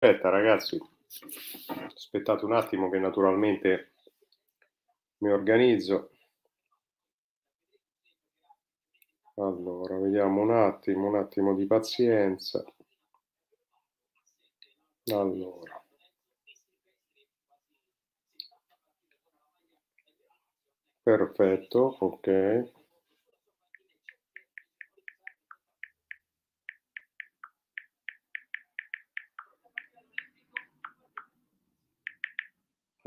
Aspetta ragazzi, aspettate un attimo che naturalmente mi organizzo. Allora, vediamo un attimo, un attimo di pazienza. Allora. Perfetto, ok.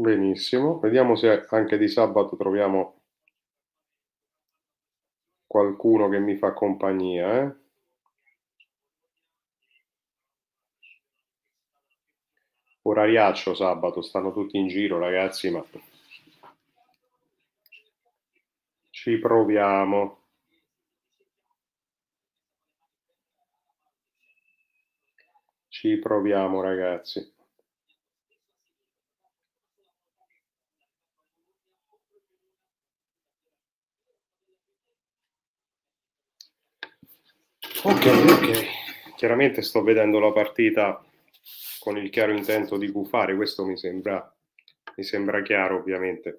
Benissimo, vediamo se anche di sabato troviamo qualcuno che mi fa compagnia. Eh? Orariaccio sabato, stanno tutti in giro ragazzi, ma ci proviamo. Ci proviamo ragazzi. Ok, ok. Chiaramente sto vedendo la partita con il chiaro intento di gufare, questo mi sembra, mi sembra chiaro ovviamente.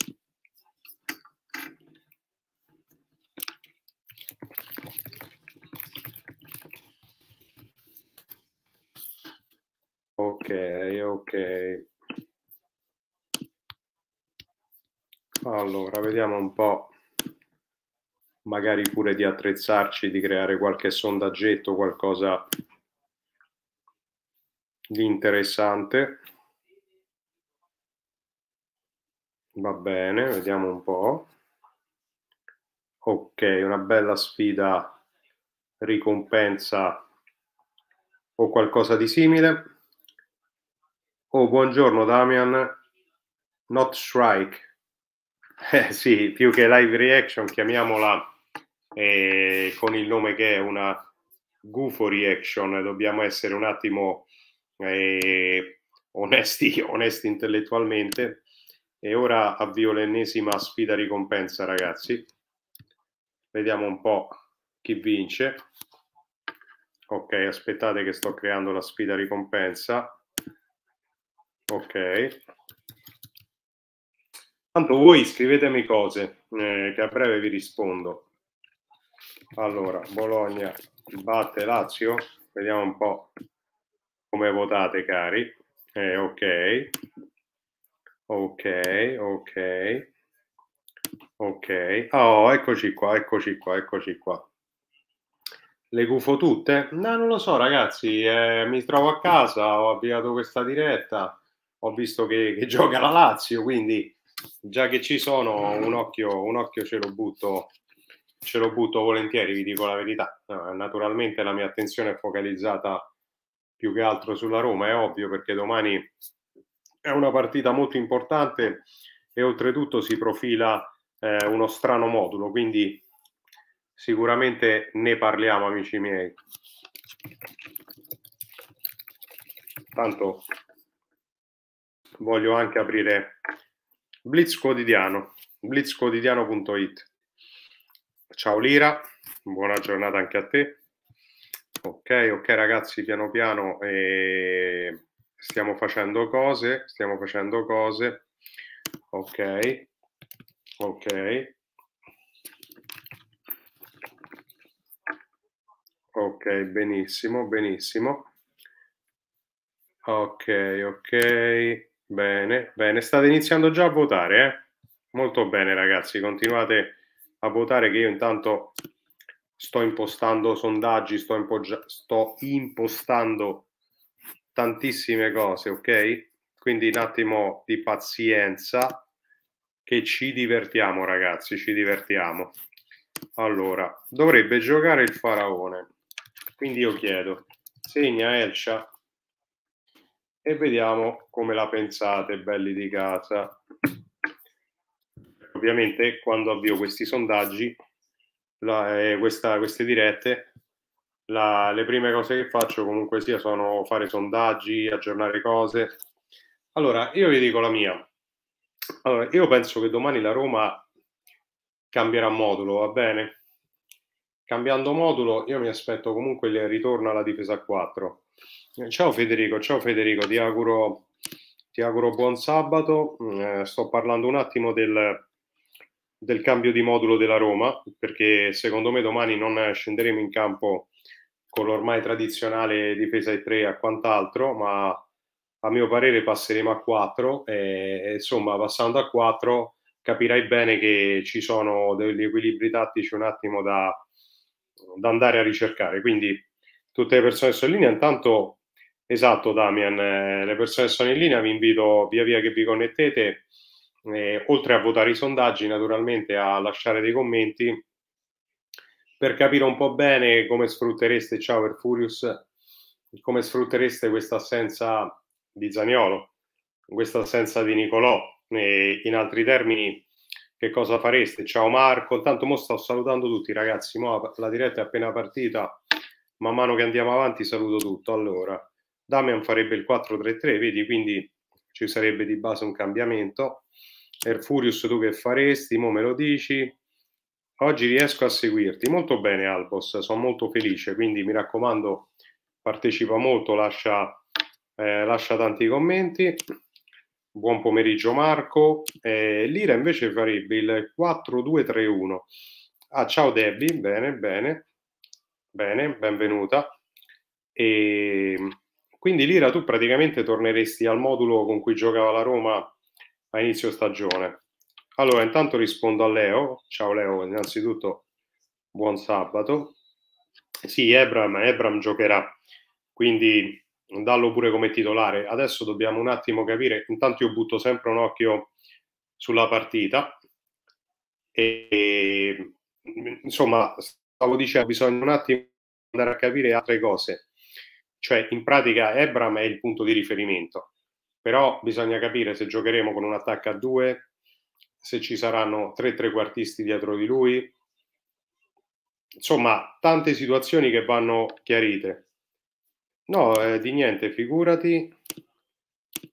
Ok, ok. Allora, vediamo un po' magari pure di attrezzarci, di creare qualche sondaggetto, qualcosa di interessante. Va bene, vediamo un po'. Ok, una bella sfida, ricompensa o qualcosa di simile. Oh, buongiorno Damian. Not Strike. Eh sì, più che live reaction, chiamiamola eh, con il nome che è una gufo reaction, dobbiamo essere un attimo eh, onesti, onesti intellettualmente. E ora avvio l'ennesima sfida ricompensa, ragazzi. Vediamo un po' chi vince. Ok, aspettate che sto creando la sfida ricompensa. Ok. Tanto voi scrivetemi cose, eh, che a breve vi rispondo. Allora, Bologna batte Lazio, vediamo un po' come votate cari. Eh, ok, ok, ok, ok. Oh, eccoci qua, eccoci qua, eccoci qua. Le gufo tutte? No, non lo so ragazzi, eh, mi trovo a casa, ho avviato questa diretta, ho visto che, che gioca la Lazio, quindi già che ci sono un occhio, un occhio ce lo butto ce lo butto volentieri, vi dico la verità. Eh, naturalmente la mia attenzione è focalizzata più che altro sulla Roma, è ovvio perché domani è una partita molto importante e oltretutto si profila eh, uno strano modulo, quindi sicuramente ne parliamo amici miei. Tanto voglio anche aprire Blitz Quotidiano, blitzquotidiano.it Ciao Lira, buona giornata anche a te. Ok, ok ragazzi, piano piano eh, stiamo facendo cose, stiamo facendo cose. Ok, ok. Ok, benissimo, benissimo. Ok, ok, bene, bene. State iniziando già a votare, eh? Molto bene ragazzi, continuate a votare che io intanto sto impostando sondaggi, sto, impoggia- sto impostando tantissime cose, ok? Quindi un attimo di pazienza che ci divertiamo ragazzi, ci divertiamo. Allora, dovrebbe giocare il faraone. Quindi io chiedo, segna Elcia e vediamo come la pensate, belli di casa ovviamente quando avvio questi sondaggi, la, eh, questa, queste dirette, la, le prime cose che faccio comunque sia sono fare sondaggi, aggiornare cose. Allora, io vi dico la mia. Allora, io penso che domani la Roma cambierà modulo, va bene? Cambiando modulo, io mi aspetto comunque il ritorno alla difesa 4. Eh, ciao Federico, ciao Federico, ti auguro, ti auguro buon sabato. Mm, eh, sto parlando un attimo del, del cambio di modulo della Roma, perché secondo me domani non scenderemo in campo con l'ormai tradizionale difesa e tre a quant'altro, ma a mio parere passeremo a quattro. e insomma passando a quattro capirai bene che ci sono degli equilibri tattici un attimo da, da andare a ricercare. Quindi tutte le persone sono in linea, intanto esatto Damian, eh, le persone sono in linea, vi invito via via che vi connettete eh, oltre a votare i sondaggi, naturalmente a lasciare dei commenti per capire un po' bene come sfruttereste, ciao per Furious, come sfruttereste questa assenza di Zaniolo, questa assenza di Nicolò. E in altri termini, che cosa fareste? Ciao Marco, intanto mo sto salutando tutti ragazzi, mo la diretta è appena partita, man mano che andiamo avanti saluto tutto. Allora, Damian farebbe il 4-3-3, vedi, quindi ci sarebbe di base un cambiamento Erfurius tu che faresti? Mo me lo dici? Oggi riesco a seguirti. Molto bene Albos, sono molto felice, quindi mi raccomando partecipa molto, lascia, eh, lascia tanti commenti. Buon pomeriggio Marco. Eh, Lira invece farebbe il 4-2-3-1. Ah, ciao Debbie, bene, bene, bene, benvenuta. E ehm, quindi Lira, tu praticamente torneresti al modulo con cui giocava la Roma a inizio stagione. Allora, intanto rispondo a Leo. Ciao Leo, innanzitutto buon sabato. Sì, Ebram, Ebram giocherà, quindi dallo pure come titolare. Adesso dobbiamo un attimo capire, intanto io butto sempre un occhio sulla partita e insomma, stavo dicendo, bisogna un attimo andare a capire altre cose. Cioè, in pratica Ebram è il punto di riferimento però bisogna capire se giocheremo con un attacco a due, se ci saranno tre trequartisti dietro di lui. Insomma, tante situazioni che vanno chiarite. No, eh, di niente, figurati.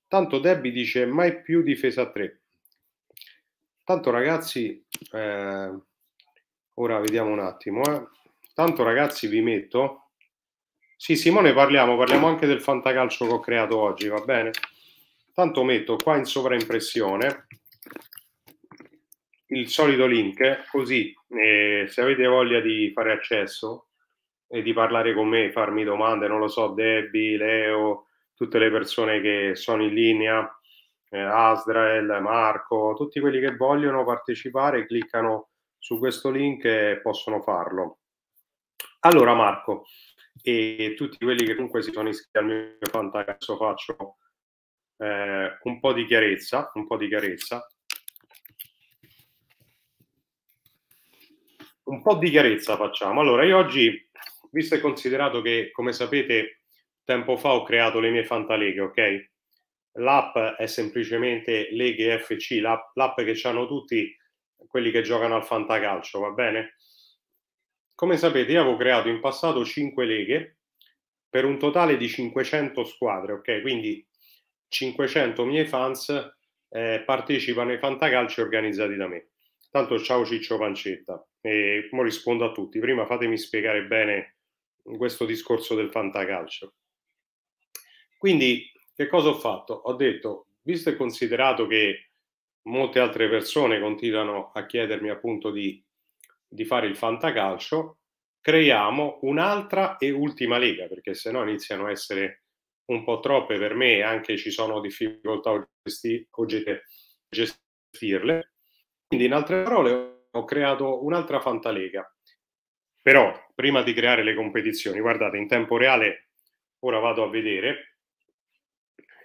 Tanto Debbie dice mai più difesa a tre. Tanto ragazzi, eh, ora vediamo un attimo. Eh. Tanto ragazzi vi metto. Sì, Simone parliamo, parliamo anche del fantacalcio che ho creato oggi, va bene? Tanto metto qua in sovraimpressione il solito link, così eh, se avete voglia di fare accesso e di parlare con me, farmi domande, non lo so, Debbie, Leo, tutte le persone che sono in linea, eh, Asdrael, Marco, tutti quelli che vogliono partecipare, cliccano su questo link e possono farlo. Allora Marco, e tutti quelli che comunque si sono iscritti al mio fantacasso faccio eh, un po' di chiarezza, un po' di chiarezza, un po' di chiarezza facciamo. Allora, io oggi, visto e considerato che, come sapete, tempo fa ho creato le mie fantaleghe, ok? L'app è semplicemente leghe FC, l'app, l'app che hanno tutti quelli che giocano al fantacalcio, va bene? Come sapete, io avevo creato in passato 5 leghe per un totale di 500 squadre, ok? Quindi 500 miei fans eh, partecipano ai fantacalci organizzati da me. Tanto ciao Ciccio Pancetta, e mo rispondo a tutti. Prima fatemi spiegare bene questo discorso del fantacalcio. Quindi, che cosa ho fatto? Ho detto, visto e considerato che molte altre persone continuano a chiedermi appunto di, di fare il fantacalcio, creiamo un'altra e ultima lega, perché se no iniziano a essere un po' troppe per me, anche ci sono difficoltà a gestirle. Quindi in altre parole ho creato un'altra fantalega. Però prima di creare le competizioni, guardate, in tempo reale, ora vado a vedere,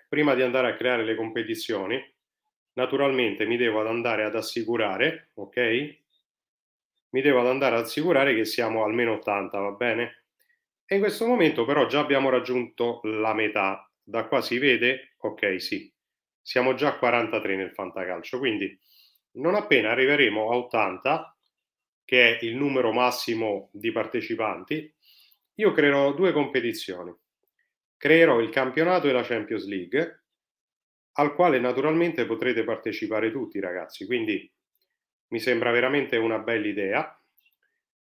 prima di andare a creare le competizioni, naturalmente mi devo andare ad assicurare, ok? Mi devo andare ad assicurare che siamo almeno 80, va bene? E in questo momento però già abbiamo raggiunto la metà. Da qua si vede, ok, sì, siamo già a 43 nel fantacalcio, quindi non appena arriveremo a 80, che è il numero massimo di partecipanti, io creerò due competizioni. Creerò il campionato e la Champions League, al quale naturalmente potrete partecipare tutti ragazzi, quindi mi sembra veramente una bella idea.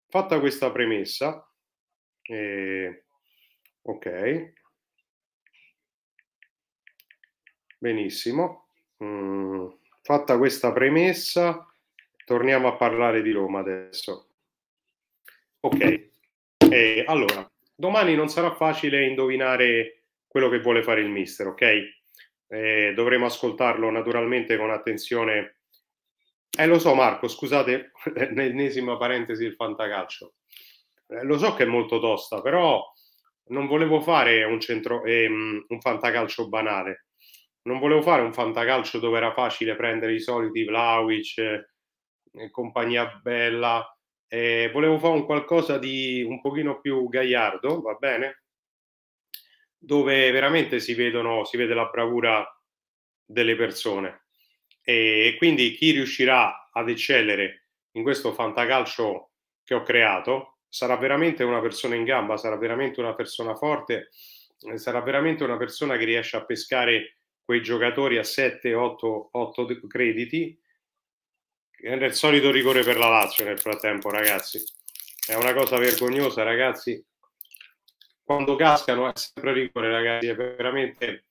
Fatta questa premessa, e, ok. Benissimo. Mm, fatta questa premessa, torniamo a parlare di Roma adesso. Ok. E, eh, allora, domani non sarà facile indovinare quello che vuole fare il mister, ok? E eh, dovremo ascoltarlo naturalmente con attenzione. Eh, lo so, Marco, scusate l'ennesima parentesi del fantacalcio. Eh, lo so che è molto tosta, però non volevo fare un, centro, ehm, un fantacalcio banale. Non volevo fare un fantacalcio dove era facile prendere i soliti Vlaovic, eh, compagnia bella. Eh, volevo fare un qualcosa di un pochino più gagliardo, va bene? Dove veramente si, vedono, si vede la bravura delle persone. E quindi chi riuscirà ad eccellere in questo fantacalcio che ho creato, sarà veramente una persona in gamba, sarà veramente una persona forte, eh, sarà veramente una persona che riesce a pescare quei giocatori a 7, 8, 8 crediti. È il solito rigore per la Lazio nel frattempo, ragazzi. È una cosa vergognosa, ragazzi. Quando cascano è sempre rigore, ragazzi. È veramente,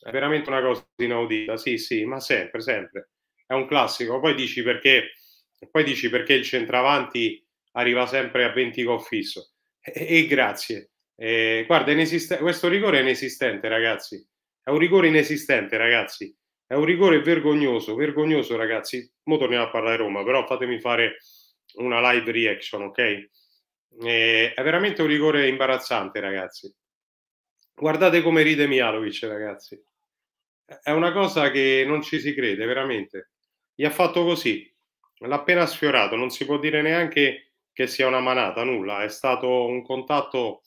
è veramente una cosa inaudita. Sì, sì, ma sempre, sempre. È un classico. Poi dici perché, poi dici perché il centravanti arriva sempre a 20 gol fisso. E, e grazie. E, eh, guarda, inesiste- questo rigore è inesistente, ragazzi. È un rigore inesistente, ragazzi. È un rigore vergognoso, vergognoso, ragazzi. Mo torniamo a parlare Roma, però fatemi fare una live reaction, ok? E, eh, è veramente un rigore imbarazzante, ragazzi. Guardate come ride Mialovic, ragazzi. È una cosa che non ci si crede, veramente. Gli ha fatto così, l'ha appena sfiorato, non si può dire neanche che sia una manata, nulla, è stato un contatto,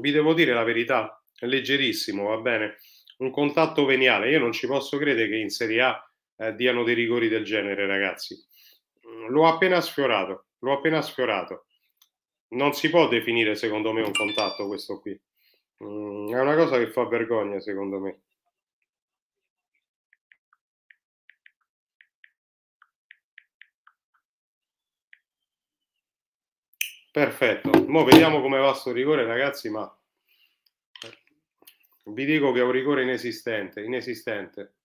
vi devo dire la verità, leggerissimo, va bene, un contatto veniale, io non ci posso credere che in Serie A eh, diano dei rigori del genere, ragazzi. Mm, l'ho appena sfiorato, l'ho appena sfiorato. Non si può definire, secondo me, un contatto questo qui. Mm, è una cosa che fa vergogna, secondo me. Perfetto, ora vediamo come va sto rigore ragazzi, ma vi dico che è un rigore inesistente, inesistente,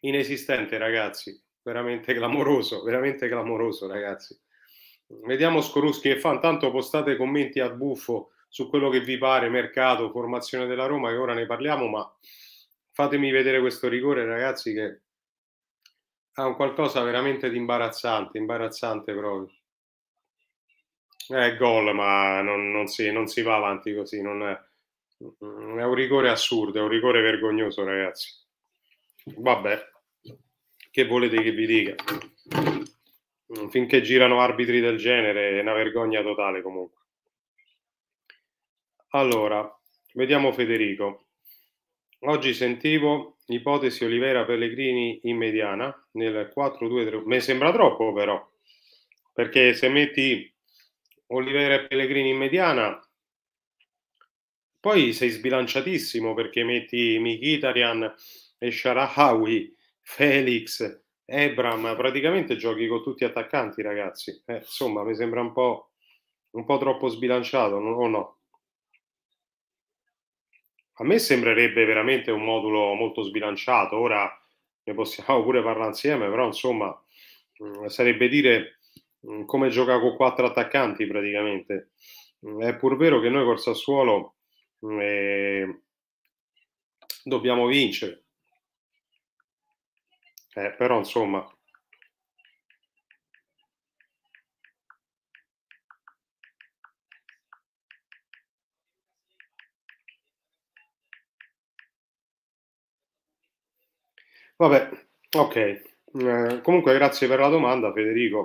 inesistente ragazzi, veramente clamoroso, veramente clamoroso ragazzi. Vediamo Scoruschi e Fan, tanto postate commenti a buffo su quello che vi pare, mercato, formazione della Roma, che ora ne parliamo, ma fatemi vedere questo rigore ragazzi che ha un qualcosa veramente di imbarazzante, imbarazzante proprio. Eh, è gol, ma non, non, si, non si va avanti così. Non è, mm, è un rigore assurdo, è un rigore vergognoso, ragazzi. Vabbè, che volete che vi dica? Mm, finché girano arbitri del genere è una vergogna totale comunque. Allora, vediamo Federico. Oggi sentivo ipotesi Olivera Pellegrini in mediana nel 4-2-3. Mi sembra troppo però, perché se metti Olivera e Pellegrini in mediana. Poi sei sbilanciatissimo perché metti Mikitarian e Sharahawi, Felix, Ebram, praticamente giochi con tutti gli attaccanti, ragazzi. Eh, insomma, mi sembra un po', un po' troppo sbilanciato, no, o no? A me sembrerebbe veramente un modulo molto sbilanciato. Ora ne possiamo pure parlare insieme, però insomma, mm, sarebbe dire Mm, come gioca con quattro attaccanti praticamente. Mm, è pur vero che noi col Sassuolo eh, dobbiamo vincere. Eh, però insomma Vabbè, ok. Eh, comunque grazie per la domanda Federico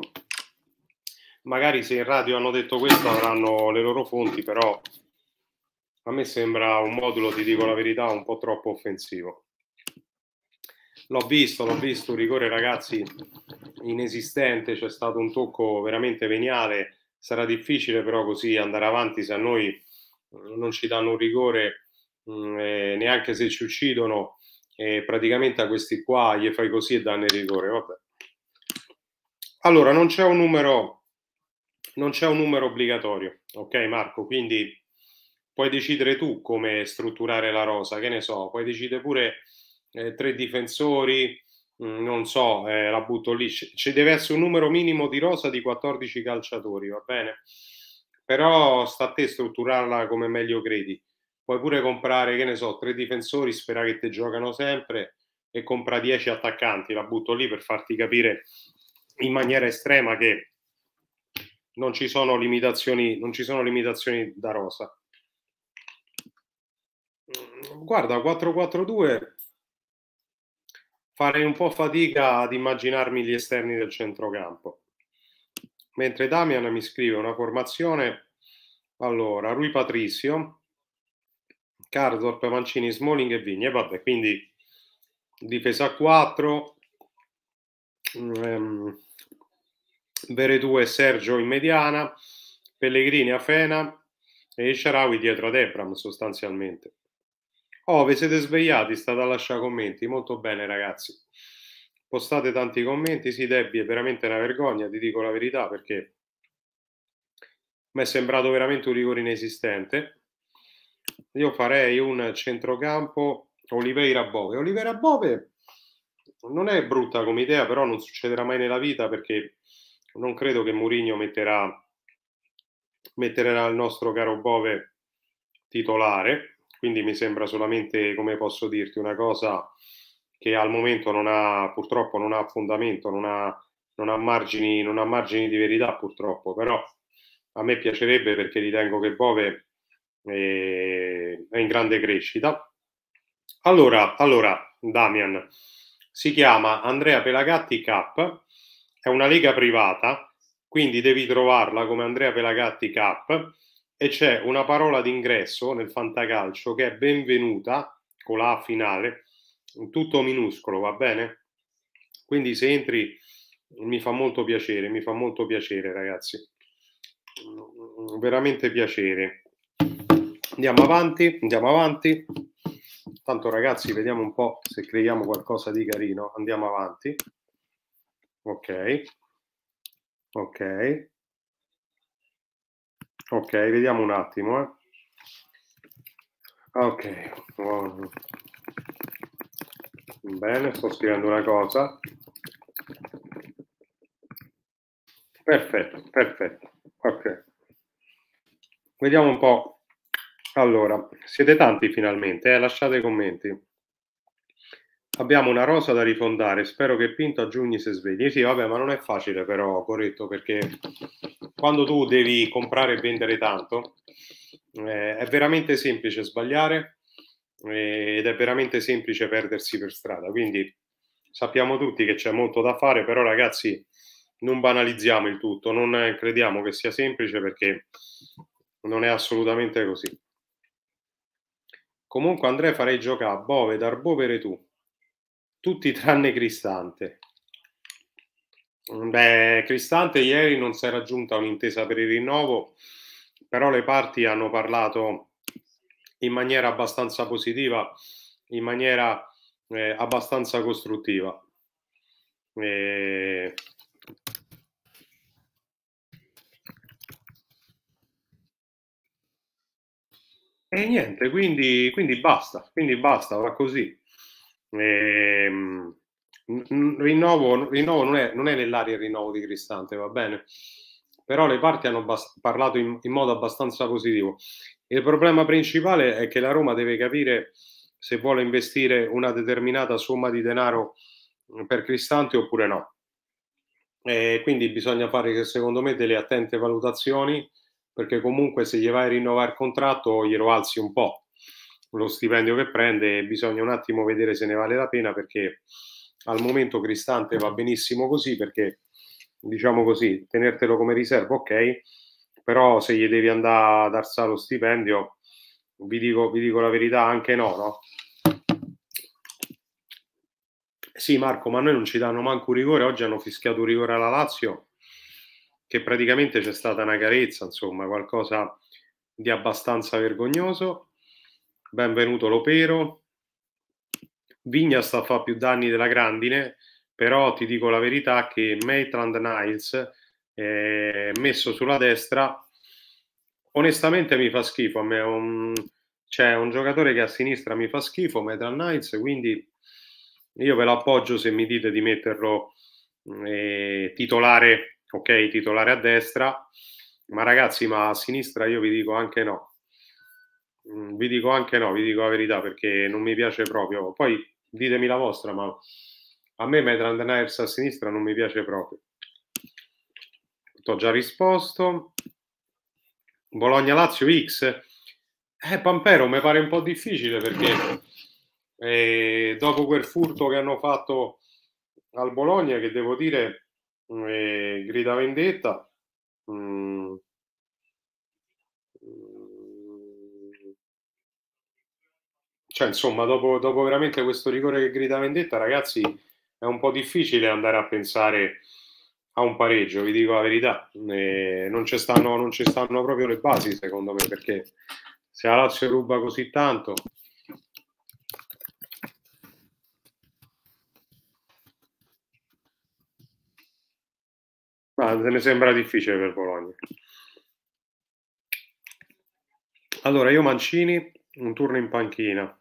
magari se in radio hanno detto questo avranno le loro fonti, però a me sembra un modulo, ti dico la verità, un po' troppo offensivo. L'ho visto, l'ho visto, un rigore ragazzi inesistente, c'è stato un tocco veramente veniale, sarà difficile però così andare avanti se a noi eh, non ci danno un rigore, eh, neanche se ci uccidono, eh, praticamente a questi qua gli fai così e danno il rigore. Vabbè. Allora, non c'è un numero non c'è un numero obbligatorio, ok Marco? Quindi puoi decidere tu come strutturare la rosa, che ne so, puoi decidere pure eh, tre difensori, mh, mm, non so, eh, la butto lì, C- ci deve essere un numero minimo di rosa di 14 calciatori, va bene? Però sta a te strutturarla come meglio credi. Puoi pure comprare, che ne so, tre difensori, spera che te giocano sempre e compra 10 attaccanti, la butto lì per farti capire in maniera estrema che non ci sono limitazioni, non ci sono limitazioni da rosa. Mm, guarda, 4-4-2 farei un po' fatica ad immaginarmi gli esterni del centrocampo. Mentre Damian mi scrive una formazione, allora, Rui Patricio, Cardorp, Mancini, Smalling e Vigne, vabbè, quindi difesa 4, mm, ehm, Veretù e Sergio in mediana, Pellegrini a Fena e Sharawi dietro ad Ebram sostanzialmente. Oh, vi siete svegliati? State a lasciare commenti. Molto bene, ragazzi. Postate tanti commenti. Sì, Debbie, è veramente una vergogna, ti dico la verità, perché mi è sembrato veramente un rigore inesistente. Io farei un centrocampo Oliveira Bove. Oliveira Bove non è brutta come idea, però non succederà mai nella vita perché non credo che Mourinho metterà, metterà il nostro caro Bove titolare, quindi mi sembra solamente, come posso dirti, una cosa che al momento non ha, purtroppo non ha fondamento, non ha, non ha, margini, non ha margini di verità purtroppo, però a me piacerebbe perché ritengo che Bove eh, è in grande crescita. Allora, allora, Damian, si chiama Andrea Pelagatti Cap è una lega privata, quindi devi trovarla come Andrea Pelagatti Cap e c'è una parola d'ingresso nel fantacalcio che è benvenuta con la finale, tutto minuscolo, va bene? Quindi se entri mi fa molto piacere, mi fa molto piacere ragazzi, veramente piacere. Andiamo avanti, andiamo avanti. Tanto ragazzi, vediamo un po' se creiamo qualcosa di carino. Andiamo avanti ok, ok, ok, vediamo un attimo, eh. ok, wow. bene, sto scrivendo una cosa, perfetto, perfetto, ok, vediamo un po', allora, siete tanti finalmente, eh? lasciate i commenti. Abbiamo una rosa da rifondare, spero che Pinto a giugno si svegli. Sì, vabbè, ma non è facile però, Corretto, perché quando tu devi comprare e vendere tanto, eh, è veramente semplice sbagliare eh, ed è veramente semplice perdersi per strada. Quindi sappiamo tutti che c'è molto da fare, però ragazzi non banalizziamo il tutto, non crediamo che sia semplice perché non è assolutamente così. Comunque Andrea farei giocare a Bove, Darbo, tu tutti tranne Cristante. Beh, Cristante ieri non si è raggiunta un'intesa per il rinnovo, però le parti hanno parlato in maniera abbastanza positiva, in maniera eh, abbastanza costruttiva. E... e niente, quindi, quindi basta, quindi basta, va così. E, ehm, rinnovo, rinnovo non, è, non, è, nell'area il rinnovo di Cristante, va bene? Però le parti hanno bas- parlato in, in, modo abbastanza positivo. Il problema principale è che la Roma deve capire se vuole investire una determinata somma di denaro per Cristante oppure no. E quindi bisogna fare, secondo me, delle attente valutazioni, perché comunque se gli vai a rinnovare il contratto glielo alzi un po', lo stipendio che prende, bisogna un attimo vedere se ne vale la pena perché al momento Cristante va benissimo così perché diciamo così, tenertelo come riserva, ok, però se gli devi andare a darsa lo stipendio, vi dico, vi dico la verità, anche no, no? Sì Marco, ma noi non ci danno manco un rigore, oggi hanno fischiato un rigore alla Lazio, che praticamente c'è stata una carezza, insomma, qualcosa di abbastanza vergognoso benvenuto Lopero. Vignas fa più danni della grandine, però ti dico la verità che Maitland Niles eh, messo sulla destra onestamente mi fa schifo. A me un, c'è un giocatore che a sinistra mi fa schifo, Maitland Niles, quindi io ve l'appoggio se mi dite di metterlo eh, titolare, ok, titolare a destra, ma ragazzi, ma a sinistra io vi dico anche no Mm, vi dico anche no, vi dico la verità perché non mi piace proprio. Poi ditemi la vostra, ma a me Maitland Niles a sinistra non mi piace proprio. Ho già risposto. Bologna-Lazio X. Eh, Pampero, mi pare un po' difficile perché eh, dopo quel furto che hanno fatto al Bologna, che devo dire eh, grida vendetta, mh, mm, cioè, insomma, dopo, dopo, veramente questo rigore che grida vendetta, ragazzi, è un po' difficile andare a pensare a un pareggio, vi dico la verità. Eh, non, ci stanno, non ci stanno proprio le basi, secondo me, perché se la Lazio ruba così tanto, Ma se ne sembra difficile per Bologna. Allora, io Mancini, un turno in panchina.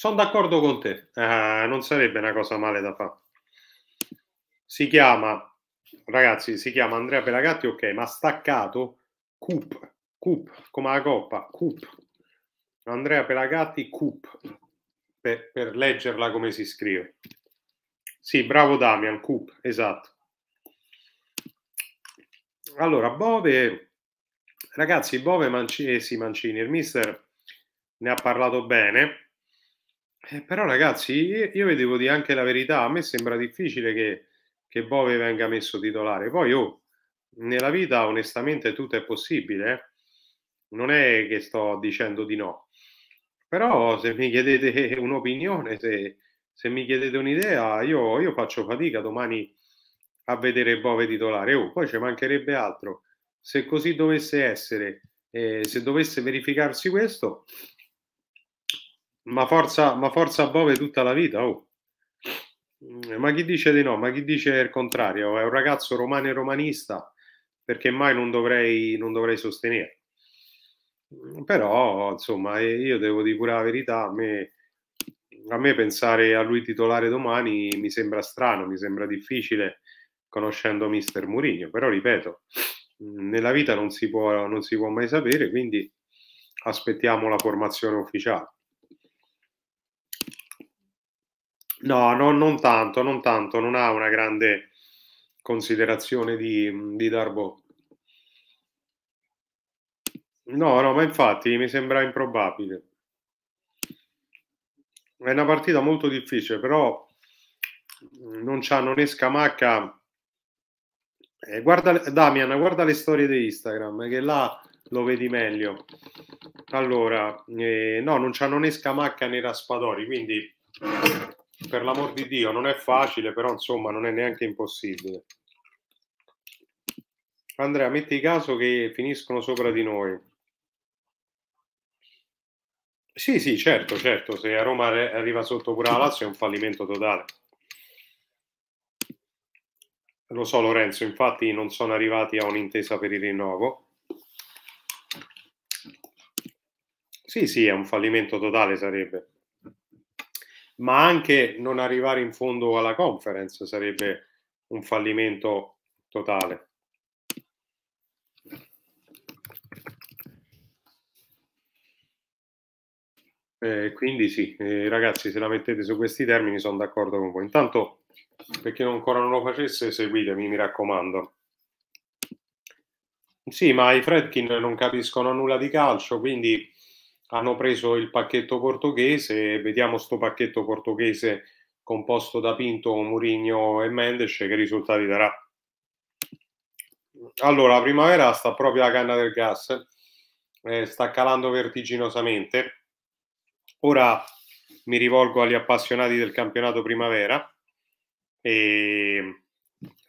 Sono d'accordo con te, eh, non sarebbe una cosa male da fare. Si chiama, ragazzi, si chiama Andrea Pelagatti, ok, ma staccato, Coop, Coop, come la coppa, Coop. Andrea Pelagatti, Coop, per, per leggerla come si scrive. Sì, bravo Damian, Coop, esatto. Allora, Bove, ragazzi, Bove Mancini, eh, sì, Mancini, il mister ne ha parlato bene eh, però ragazzi, io, vi devo dire anche la verità, a me sembra difficile che, che Bove venga messo titolare. Poi oh, nella vita onestamente tutto è possibile, eh. non è che sto dicendo di no. Però se mi chiedete un'opinione, se, se mi chiedete un'idea, io, io, faccio fatica domani a vedere Bove titolare. Oh, poi ci mancherebbe altro. Se così dovesse essere, eh, se dovesse verificarsi questo, ma forza, ma forza Bove tutta la vita, oh. Ma chi dice di no? Ma chi dice il contrario? È un ragazzo romano e romanista, perché mai non dovrei, non dovrei sostenere. Però, insomma, io devo dire pure la verità, a me, a me pensare a lui titolare domani mi sembra strano, mi sembra difficile conoscendo mister Murigno, però ripeto, nella vita non si può, non si può mai sapere, quindi aspettiamo la formazione ufficiale. No, no, non tanto, non tanto, non ha una grande considerazione di, di Darbo. No, no, ma infatti mi sembra improbabile. È una partita molto difficile, però mm, non c'ha, non è Scamacca. Eh, guarda, Damian, guarda le storie di Instagram, che là lo vedi meglio. Allora, eh, no, non c'ha non è Scamacca né Raspadori, quindi per l'amor di Dio, non è facile, però insomma non è neanche impossibile. Andrea, metti caso che finiscono sopra di noi. Sì, sì, certo, certo, se a Roma arriva sotto pure la Lazio è un fallimento totale. Lo so Lorenzo, infatti non sono arrivati a un'intesa per il rinnovo. Sì, sì, è un fallimento totale sarebbe ma anche non arrivare in fondo alla conference sarebbe un fallimento totale. Eh, quindi sì, eh, ragazzi, se la mettete su questi termini sono d'accordo con voi. Intanto, per chi ancora non lo facesse, seguitemi, mi raccomando. Sì, ma i Fredkin non capiscono nulla di calcio, quindi hanno preso il pacchetto portoghese e vediamo sto pacchetto portoghese composto da Pinto, Murigno e Mendes che risultati darà. Allora, la primavera sta proprio alla canna del gas, eh, sta calando vertiginosamente. Ora mi rivolgo agli appassionati del campionato primavera e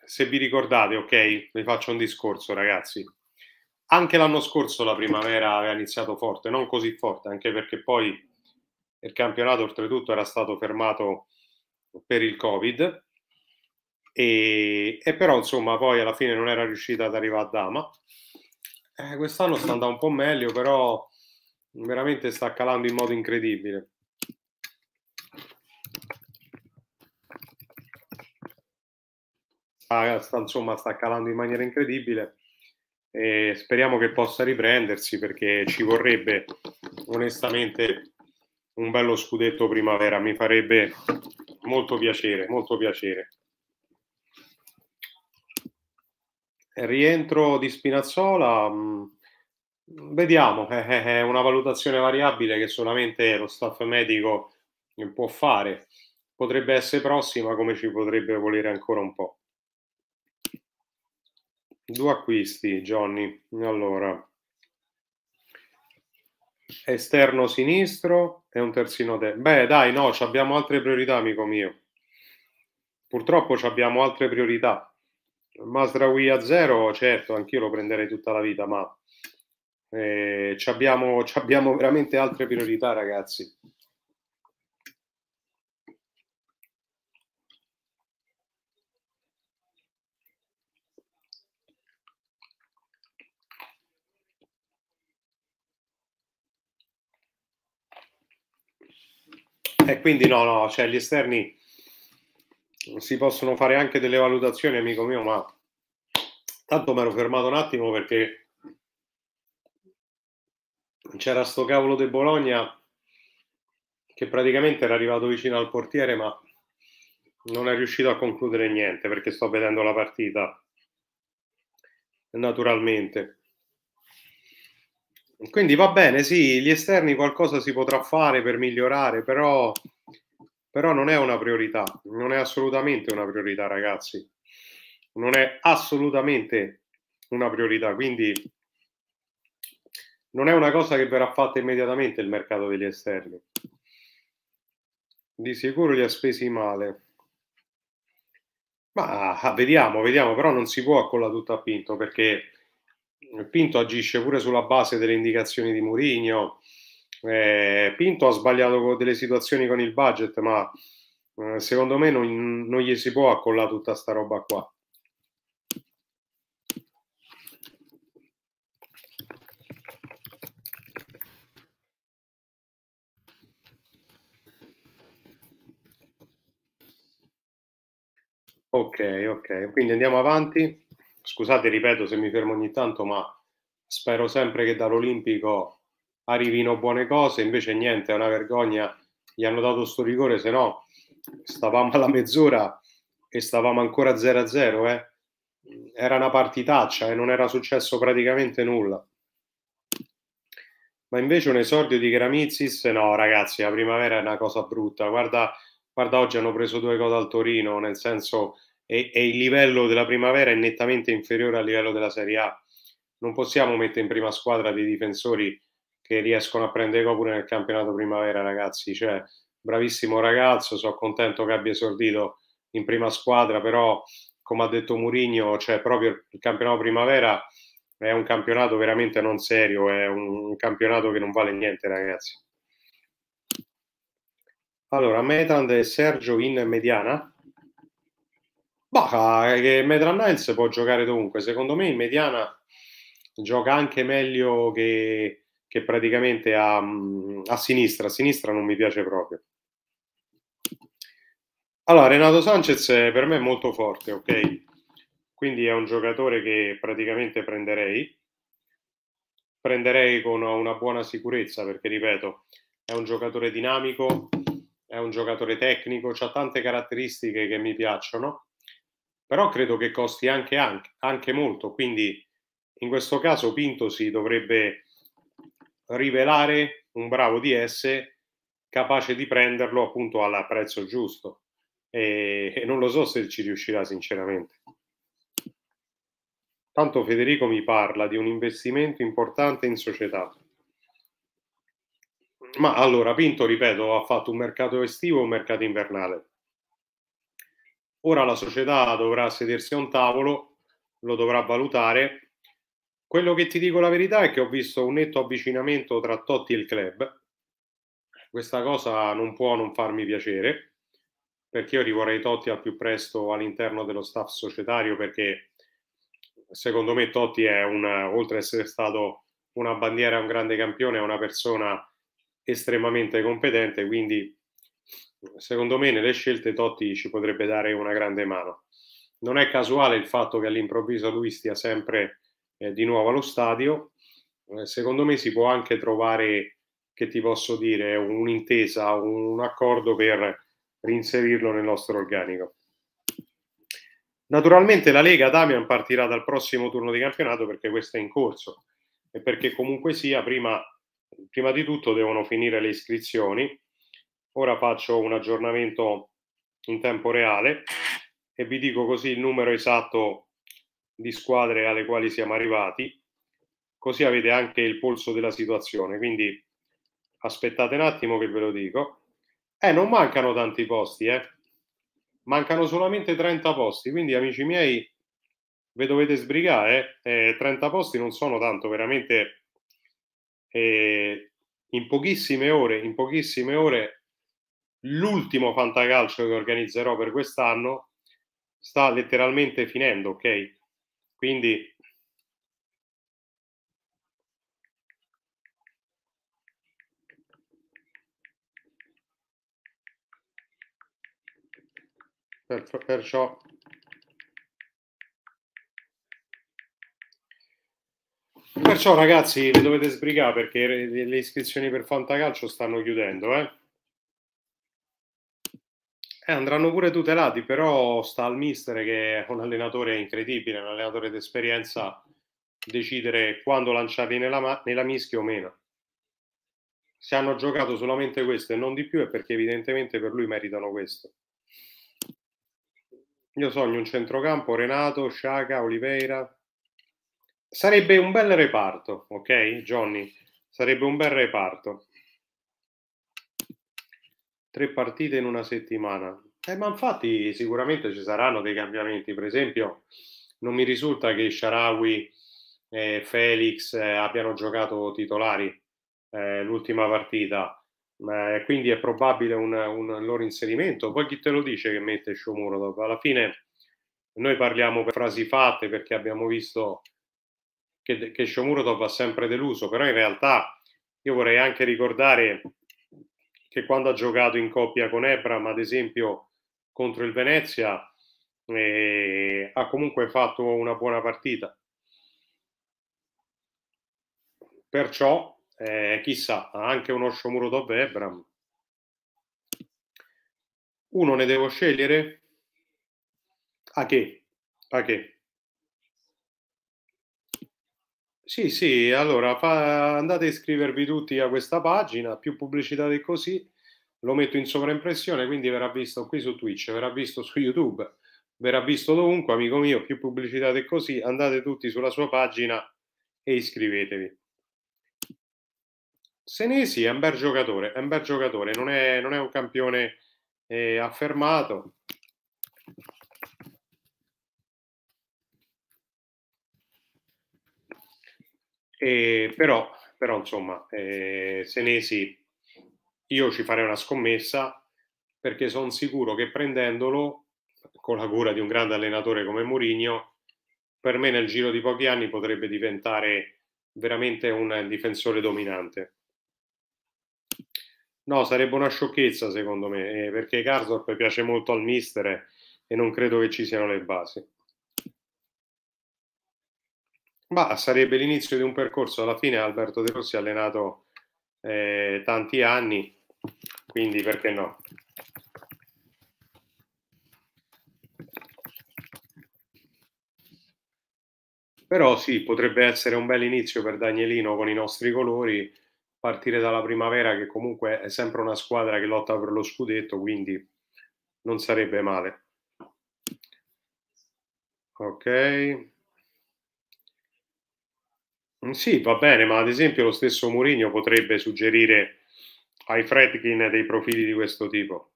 se vi ricordate, ok, vi faccio un discorso ragazzi. Anche l'anno scorso la primavera aveva iniziato forte, non così forte, anche perché poi il campionato oltretutto era stato fermato per il Covid e, e però insomma poi alla fine non era riuscita ad arrivare a Dama. Eh, quest'anno sta andando un po' meglio, però veramente sta calando in modo incredibile. Sta, ah, sta, insomma, sta calando in maniera incredibile e speriamo che possa riprendersi perché ci vorrebbe onestamente un bello scudetto primavera, mi farebbe molto piacere, molto piacere. Rientro di Spinazzola, mm, vediamo, è eh, eh, eh, una valutazione variabile che solamente lo staff medico può fare, potrebbe essere prossima come ci potrebbe volere ancora un po'. Due acquisti, Johnny. Allora, esterno sinistro e un terzino destro. Beh, dai, no, abbiamo altre priorità, amico mio. Purtroppo abbiamo altre priorità. Masraoui a zero, certo, anch'io lo prenderei tutta la vita, ma eh, abbiamo veramente altre priorità, ragazzi. E quindi no, no, cioè gli esterni si possono fare anche delle valutazioni, amico mio, ma tanto mi ero fermato un attimo perché c'era sto cavolo di Bologna che praticamente era arrivato vicino al portiere, ma non è riuscito a concludere niente perché sto vedendo la partita naturalmente. Quindi va bene, sì, gli esterni qualcosa si potrà fare per migliorare, però, però non è una priorità, non è assolutamente una priorità, ragazzi. Non è assolutamente una priorità, quindi non è una cosa che verrà fatta immediatamente il mercato degli esterni. Di sicuro li ha spesi male. Ma ah, vediamo, vediamo, però non si può accolla tutto a pinto perché Pinto agisce pure sulla base delle indicazioni di Mourinho. Eh, Pinto ha sbagliato con delle situazioni con il budget, ma eh, secondo me non, non, gli si può accollare tutta sta roba qua. Ok, ok, quindi andiamo avanti scusate, ripeto se mi fermo ogni tanto, ma spero sempre che dall'Olimpico arrivino buone cose, invece niente, è una vergogna, gli hanno dato sto rigore, se no stavamo alla mezz'ora e stavamo ancora 0-0, eh. era una partitaccia e non era successo praticamente nulla. Ma invece un esordio di Gramizis, no ragazzi, la primavera è una cosa brutta, guarda, guarda oggi hanno preso due cose al Torino, nel senso e, e il livello della primavera è nettamente inferiore al livello della Serie A. Non possiamo mettere in prima squadra dei difensori che riescono a prendere gol pure nel campionato primavera, ragazzi. Cioè, bravissimo ragazzo, sono contento che abbia esordito in prima squadra, però come ha detto Murigno, cioè proprio il campionato primavera è un campionato veramente non serio, è un campionato che non vale niente, ragazzi. Allora, Metand e Sergio in mediana. Bah, eh, che Medran Niles può giocare dovunque. Secondo me in mediana gioca anche meglio che, che praticamente a, a, sinistra. A sinistra non mi piace proprio. Allora, Renato Sanchez eh, per me è molto forte, ok? Quindi è un giocatore che praticamente prenderei. Prenderei con una buona sicurezza perché, ripeto, è un giocatore dinamico, è un giocatore tecnico, ha tante caratteristiche che mi piacciono però credo che costi anche, anche, anche molto, quindi in questo caso Pinto si dovrebbe rivelare un bravo DS capace di prenderlo appunto al prezzo giusto e, e non lo so se ci riuscirà sinceramente. Tanto Federico mi parla di un investimento importante in società. Ma allora, Pinto, ripeto, ha fatto un mercato estivo e un mercato invernale. Ora la società dovrà sedersi a un tavolo, lo dovrà valutare. Quello che ti dico la verità è che ho visto un netto avvicinamento tra Totti e il club. Questa cosa non può non farmi piacere, perché io rivorrei Totti al più presto all'interno dello staff societario, perché secondo me Totti è un, oltre ad essere stato una bandiera, un grande campione, è una persona estremamente competente, quindi secondo me nelle scelte Totti ci potrebbe dare una grande mano. Non è casuale il fatto che all'improvviso lui stia sempre eh, di nuovo allo stadio. Eh, secondo me si può anche trovare, che ti posso dire, un'intesa, un, un accordo per reinserirlo nel nostro organico. Naturalmente la Lega Damian partirà dal prossimo turno di campionato perché questo è in corso e perché comunque sia prima, prima di tutto devono finire le iscrizioni Ora faccio un aggiornamento in tempo reale e vi dico così il numero esatto di squadre alle quali siamo arrivati, così avete anche il polso della situazione. Quindi aspettate un attimo che ve lo dico. Eh, non mancano tanti posti, eh. Mancano solamente 30 posti, quindi amici miei, ve dovete sbrigare. Eh, 30 eh, posti non sono tanto, veramente eh, in pochissime ore, in pochissime ore l'ultimo fantacalcio che organizzerò per quest'anno sta letteralmente finendo, ok? Quindi per, perciò Perciò ragazzi vi dovete sbrigare perché le, le iscrizioni per Fantacalcio stanno chiudendo, eh? Eh, andranno pure tutelati, però sta al mister che è un allenatore incredibile, un allenatore d'esperienza, decidere quando lanciarli nella, nella mischia o meno. Se hanno giocato solamente questo e non di più è perché evidentemente per lui meritano questo. Io sogno un centrocampo, Renato, Sciaca, Oliveira. Sarebbe un bel reparto, ok Johnny? Sarebbe un bel reparto tre partite in una settimana. Eh, ma infatti sicuramente ci saranno dei cambiamenti, per esempio non mi risulta che Sharawi e Felix eh, abbiano giocato titolari eh, l'ultima partita, eh, quindi è probabile un, un, loro inserimento. Poi chi te lo dice che mette Shomuro? Alla fine noi parliamo per frasi fatte perché abbiamo visto che, che Shomurodov ha sempre deluso, però in realtà io vorrei anche ricordare che quando ha giocato in coppia con Ebram, ad esempio contro il Venezia, eh, ha comunque fatto una buona partita. Perciò, eh, chissà, anche uno Shomurodov dopo Ebram. Uno ne devo scegliere? A che? A che? Sì, sì, allora fa- andate a iscrivervi tutti a questa pagina, più pubblicità di così, lo metto in sovraimpressione, quindi verrà visto qui su Twitch, verrà visto su YouTube, verrà visto dovunque, amico mio, più pubblicità di così, andate tutti sulla sua pagina e iscrivetevi. Senesi è un bel giocatore, è un bel giocatore, non è, non è un campione eh, affermato, Eh, però, però, insomma, eh, Senesi, io ci farei una scommessa perché sono sicuro che prendendolo con la cura di un grande allenatore come Mourinho, per me nel giro di pochi anni potrebbe diventare veramente un difensore dominante. No, sarebbe una sciocchezza secondo me, eh, perché Garzorp piace molto al mister eh, e non credo che ci siano le basi. Ma sarebbe l'inizio di un percorso, alla fine Alberto De Rossi ha allenato eh, tanti anni, quindi perché no? Però sì, potrebbe essere un bel inizio per Danielino con i nostri colori, partire dalla primavera che comunque è sempre una squadra che lotta per lo scudetto, quindi non sarebbe male. Ok. Mm, sì, va bene, ma ad esempio lo stesso Mourinho potrebbe suggerire ai Fredkin dei profili di questo tipo.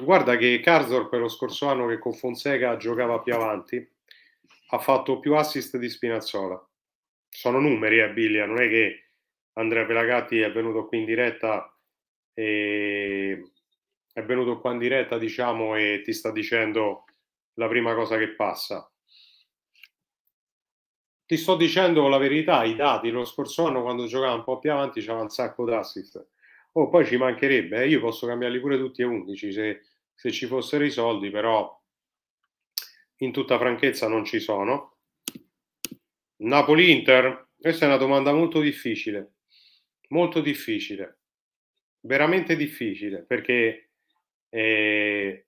Guarda che Karsdorp lo scorso anno che con Fonseca giocava più avanti ha fatto più assist di Spinazzola. Sono numeri, eh, Biglia, non è che Andrea Pelagatti è venuto qui in diretta e è venuto qua in diretta, diciamo, e ti sta dicendo la prima cosa che passa ti sto dicendo la verità, i dati lo scorso anno quando giocava un po' più avanti c'era un sacco d'assist. Oh, poi ci mancherebbe, eh, io posso cambiarli pure tutti e 11 se, se, ci fossero i soldi, però in tutta franchezza non ci sono. Napoli-Inter, questa è una domanda molto difficile, molto difficile, veramente difficile, perché eh,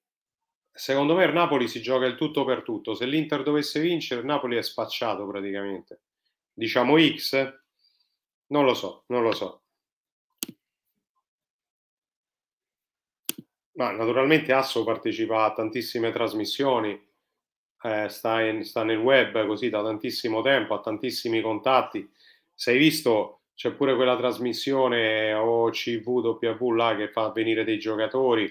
secondo me il Napoli si gioca il tutto per tutto. Se l'Inter dovesse vincere, il Napoli è spacciato praticamente. Diciamo X? Non lo so, non lo so. Ma naturalmente Asso partecipa a tantissime trasmissioni, eh, sta, in, sta, nel web così da tantissimo tempo, ha tantissimi contatti. Se hai visto, c'è pure quella trasmissione OCVW là che fa venire dei giocatori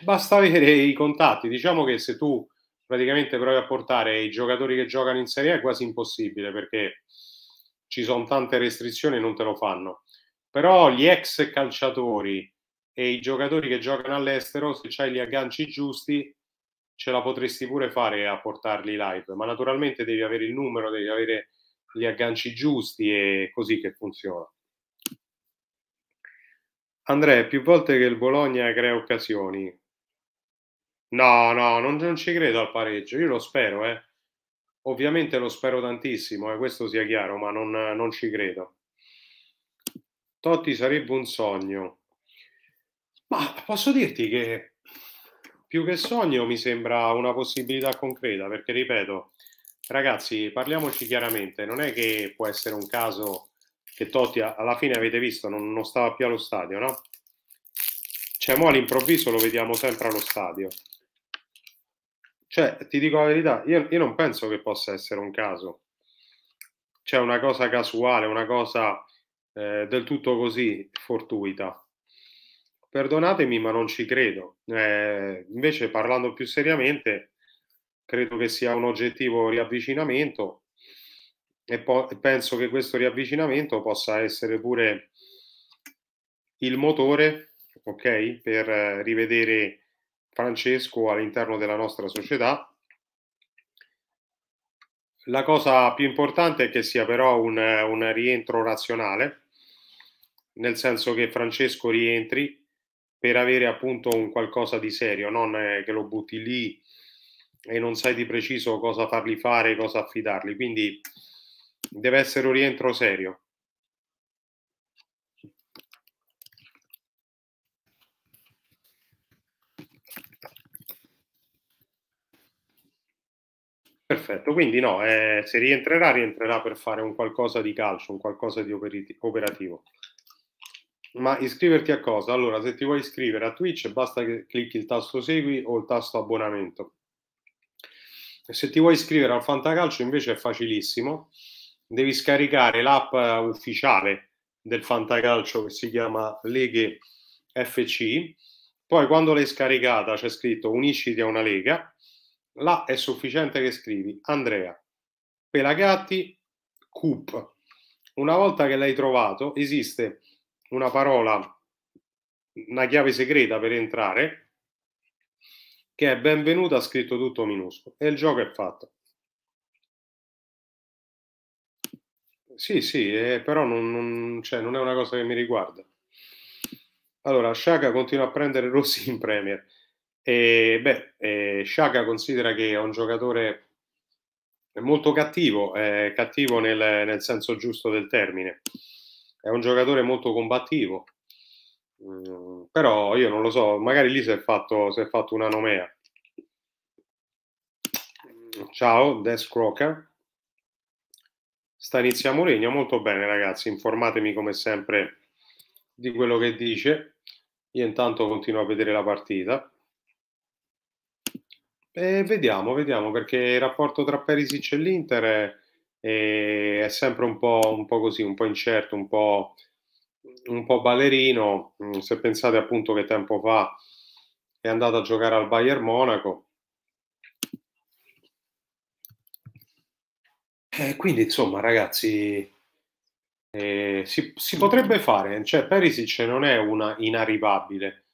Basta avere i contatti. Diciamo che se tu praticamente provi a portare i giocatori che giocano in Serie A è quasi impossibile perché ci sono tante restrizioni e non te lo fanno. Però gli ex calciatori e i giocatori che giocano all'estero, se c'hai gli agganci giusti, ce la potresti pure fare a portarli live, ma naturalmente devi avere il numero, devi avere gli agganci giusti e così che funziona. Andrea, più volte che il Bologna crea occasioni, No, no, non, non ci credo al pareggio. Io lo spero, eh. Ovviamente lo spero tantissimo, eh, questo sia chiaro, ma non, non ci credo. Totti sarebbe un sogno. Ma posso dirti che più che sogno mi sembra una possibilità concreta, perché ripeto, ragazzi, parliamoci chiaramente, non è che può essere un caso che Totti alla fine avete visto non, non stava più allo stadio, no? Cioè, mo all'improvviso lo vediamo sempre allo stadio. Cioè, ti dico la verità, io, io non penso che possa essere un caso. C'è cioè, una cosa casuale, una cosa eh, del tutto così fortuita. Perdonatemi, ma non ci credo. Eh, invece, parlando più seriamente, credo che sia un oggettivo riavvicinamento e po- penso che questo riavvicinamento possa essere pure il motore, ok, per eh, rivedere Francesco all'interno della nostra società. La cosa più importante è che sia però un, un rientro razionale, nel senso che Francesco rientri per avere appunto un qualcosa di serio, non eh, che lo butti lì e non sai di preciso cosa fargli fare, cosa affidargli. Quindi deve essere un rientro serio. Perfetto, quindi no, eh, se rientrerà, rientrerà per fare un qualcosa di calcio, un qualcosa di operati- operativo. Ma iscriverti a cosa? Allora, se ti vuoi iscrivere a Twitch, basta che clicchi il tasto segui o il tasto abbonamento. Se ti vuoi iscrivere al Fantacalcio, invece, è facilissimo. Devi scaricare l'app eh, ufficiale del Fantacalcio che si chiama Leghe FC. Poi, quando l'hai scaricata, c'è scritto unisciti a una lega Là è sufficiente che scrivi Andrea, Pelagatti, Coop. Una volta che l'hai trovato, esiste una parola, una chiave segreta per entrare, che è benvenuta, scritto tutto minuscolo. E il gioco è fatto. Sì, sì, eh, però non, non, cioè, non, è una cosa che mi riguarda. Allora, Shaka continua a prendere Rossi in Premier. E, beh, eh, Sciaga considera che è un giocatore molto cattivo, eh, cattivo nel, nel, senso giusto del termine. È un giocatore molto combattivo, mm, però io non lo so, magari lì si è fatto, si è fatto una nomea. Ciao, Des Crocker. Sta Mourinho molto bene, ragazzi. Informatemi come sempre di quello che dice. Io intanto continuo a vedere la partita. E vediamo, vediamo, perché il rapporto tra Perisic e l'Inter è, è sempre un po', un po', così, un po' incerto, un po', un po' ballerino. Mm, se pensate appunto che tempo fa è andato a giocare al Bayern Monaco. E eh, quindi insomma ragazzi, eh, si, si, potrebbe fare, cioè Perisic non è una inarrivabile,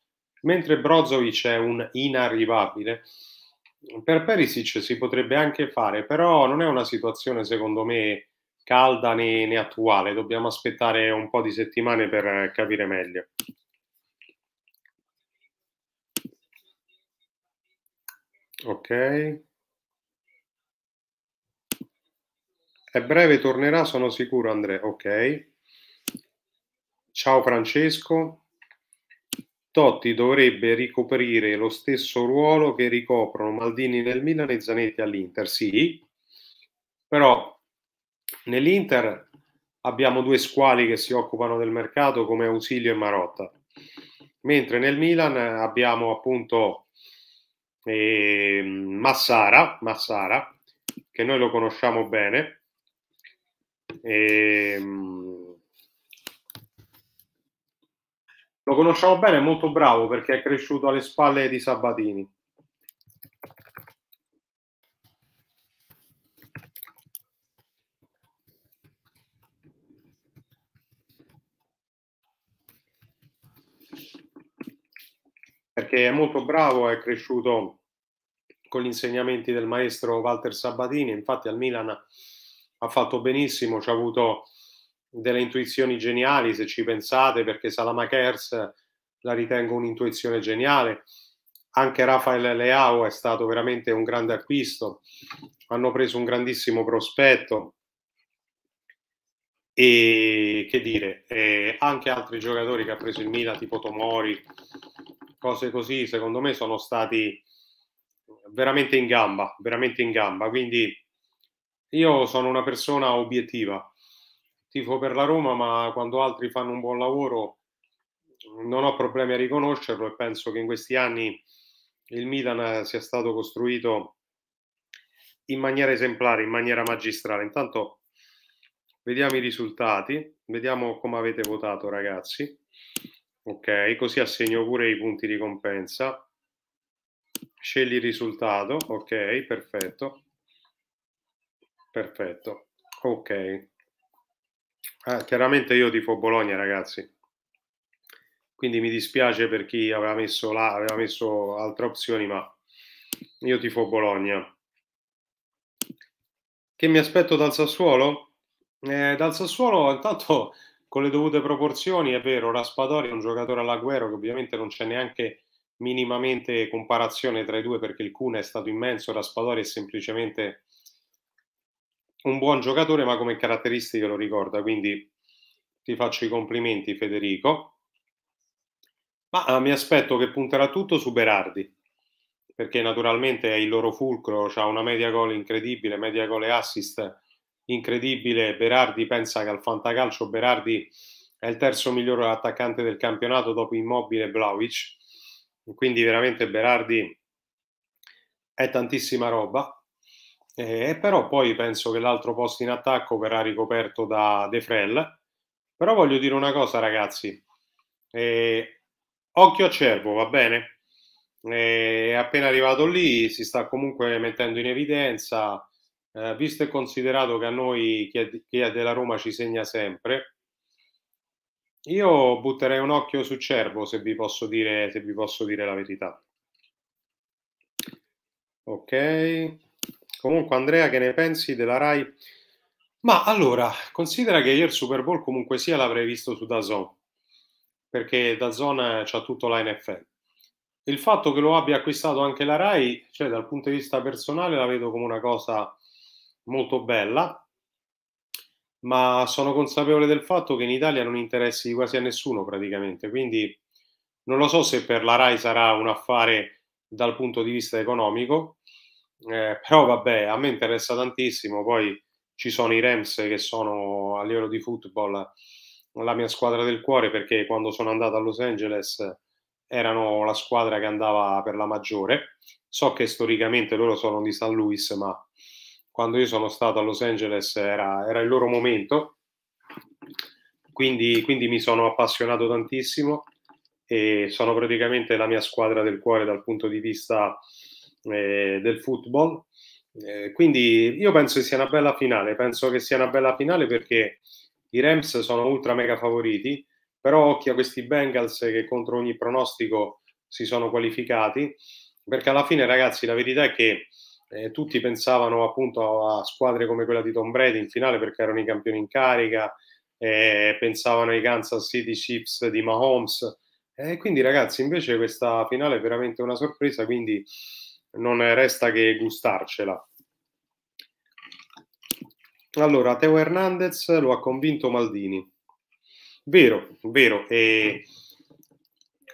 mentre Brozovic è un inarrivabile per Perisic si potrebbe anche fare, però non è una situazione secondo me calda né, né attuale, dobbiamo aspettare un po' di settimane per capire meglio. Ok. È breve, tornerà, sono sicuro Andrea. Ok. Ciao Francesco. Totti dovrebbe ricoprire lo stesso ruolo che ricoprono Maldini nel Milan e Zanetti all'Inter, sì, però nell'Inter abbiamo due squali che si occupano del mercato come Ausilio e Marotta, mentre nel Milan abbiamo appunto eh, Massara, Massara, che noi lo conosciamo bene. E, ehm, Lo conosciamo bene, è molto bravo perché è cresciuto alle spalle di Sabatini. Perché è molto bravo, è cresciuto con gli insegnamenti del maestro Walter Sabatini, infatti al Milan ha fatto benissimo, ci ha avuto delle intuizioni geniali, se ci pensate, perché Salamakers eh, la ritengo un'intuizione geniale. Anche Rafael Leao è stato veramente un grande acquisto. Hanno preso un grandissimo prospetto. E che dire, eh, anche altri giocatori che ha preso il Milan, tipo Tomori, cose così, secondo me sono stati veramente in gamba, veramente in gamba. Quindi io sono una persona obiettiva tifo per la Roma, ma quando altri fanno un buon lavoro non ho problemi a riconoscerlo e penso che in questi anni il Milan sia stato costruito in maniera esemplare, in maniera magistrale. Intanto vediamo i risultati, vediamo come avete votato ragazzi. Ok, così assegno pure i punti di compensa. Scegli il risultato, ok, perfetto. Perfetto. Ok, Ah, chiaramente io tifo Bologna, ragazzi. Quindi mi dispiace per chi aveva messo là, aveva messo altre opzioni, ma io tifo Bologna. Che mi aspetto dal Sassuolo? Eh, dal Sassuolo, intanto, con le dovute proporzioni, è vero, Raspadori è un giocatore all'agguero che ovviamente non c'è neanche minimamente comparazione tra i due perché il Cune è stato immenso, Raspadori è semplicemente un buon giocatore, ma come caratteristiche lo ricorda. Quindi ti faccio i complimenti, Federico. Ma ah, mi aspetto che punterà tutto su Berardi, perché naturalmente è il loro fulcro, ha una media gol incredibile, media gol e assist incredibile. Berardi pensa che al fantacalcio Berardi è il terzo migliore attaccante del campionato dopo Immobile e Vlaovic. Quindi veramente Berardi è tantissima roba. Eh, però poi penso che l'altro posto in attacco verrà ricoperto da De Frel. Però voglio dire una cosa, ragazzi. Eh, occhio a Cervo, va bene? Eh, appena arrivato lì si sta comunque mettendo in evidenza, eh, visto e considerato che a noi chi è, chi è della Roma ci segna sempre. Io butterei un occhio su Cervo, se vi posso dire, se vi posso dire la verità. Ok. Comunque, Andrea, che ne pensi della Rai? Ma allora, considera che io il Super Bowl comunque sia l'avrei visto su Dazon, perché DAZN eh, c'ha tutto la NFL. Il fatto che lo abbia acquistato anche la Rai, cioè dal punto di vista personale, la vedo come una cosa molto bella, ma sono consapevole del fatto che in Italia non interessi quasi a nessuno praticamente, quindi non lo so se per la Rai sarà un affare dal punto di vista economico, eh, però vabbè, a me interessa tantissimo, poi ci sono i Rams che sono a livello di football la mia squadra del cuore perché quando sono andato a Los Angeles erano la squadra che andava per la maggiore. So che storicamente loro sono di San Luis, ma quando io sono stato a Los Angeles era, era il loro momento. Quindi, quindi mi sono appassionato tantissimo e sono praticamente la mia squadra del cuore dal punto di vista eh, del football. Eh, quindi io penso che sia una bella finale, penso che sia una bella finale perché i Rams sono ultra mega favoriti, però occhio a questi Bengals che contro ogni pronostico si sono qualificati, perché alla fine ragazzi la verità è che eh, tutti pensavano appunto a squadre come quella di Tom Brady in finale perché erano i campioni in carica, eh, pensavano ai Kansas City Chiefs di Mahomes, eh, quindi ragazzi invece questa finale è veramente una sorpresa, quindi non resta che gustarcela. Allora, Teo Hernandez lo ha convinto Maldini. Vero, vero. E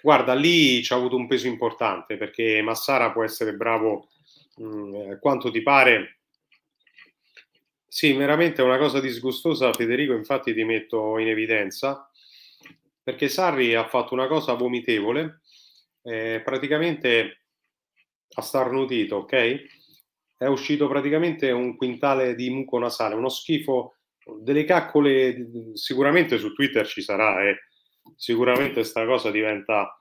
guarda, lì ci ha avuto un peso importante perché Massara può essere bravo mh, mm, eh, quanto ti pare. Sì, veramente è una cosa disgustosa, Federico, infatti ti metto in evidenza, perché Sarri ha fatto una cosa vomitevole, eh, praticamente ha starnutito, ok? È uscito praticamente un quintale di muco nasale, uno schifo, delle caccole, sicuramente su Twitter ci sarà, eh. sicuramente questa cosa diventa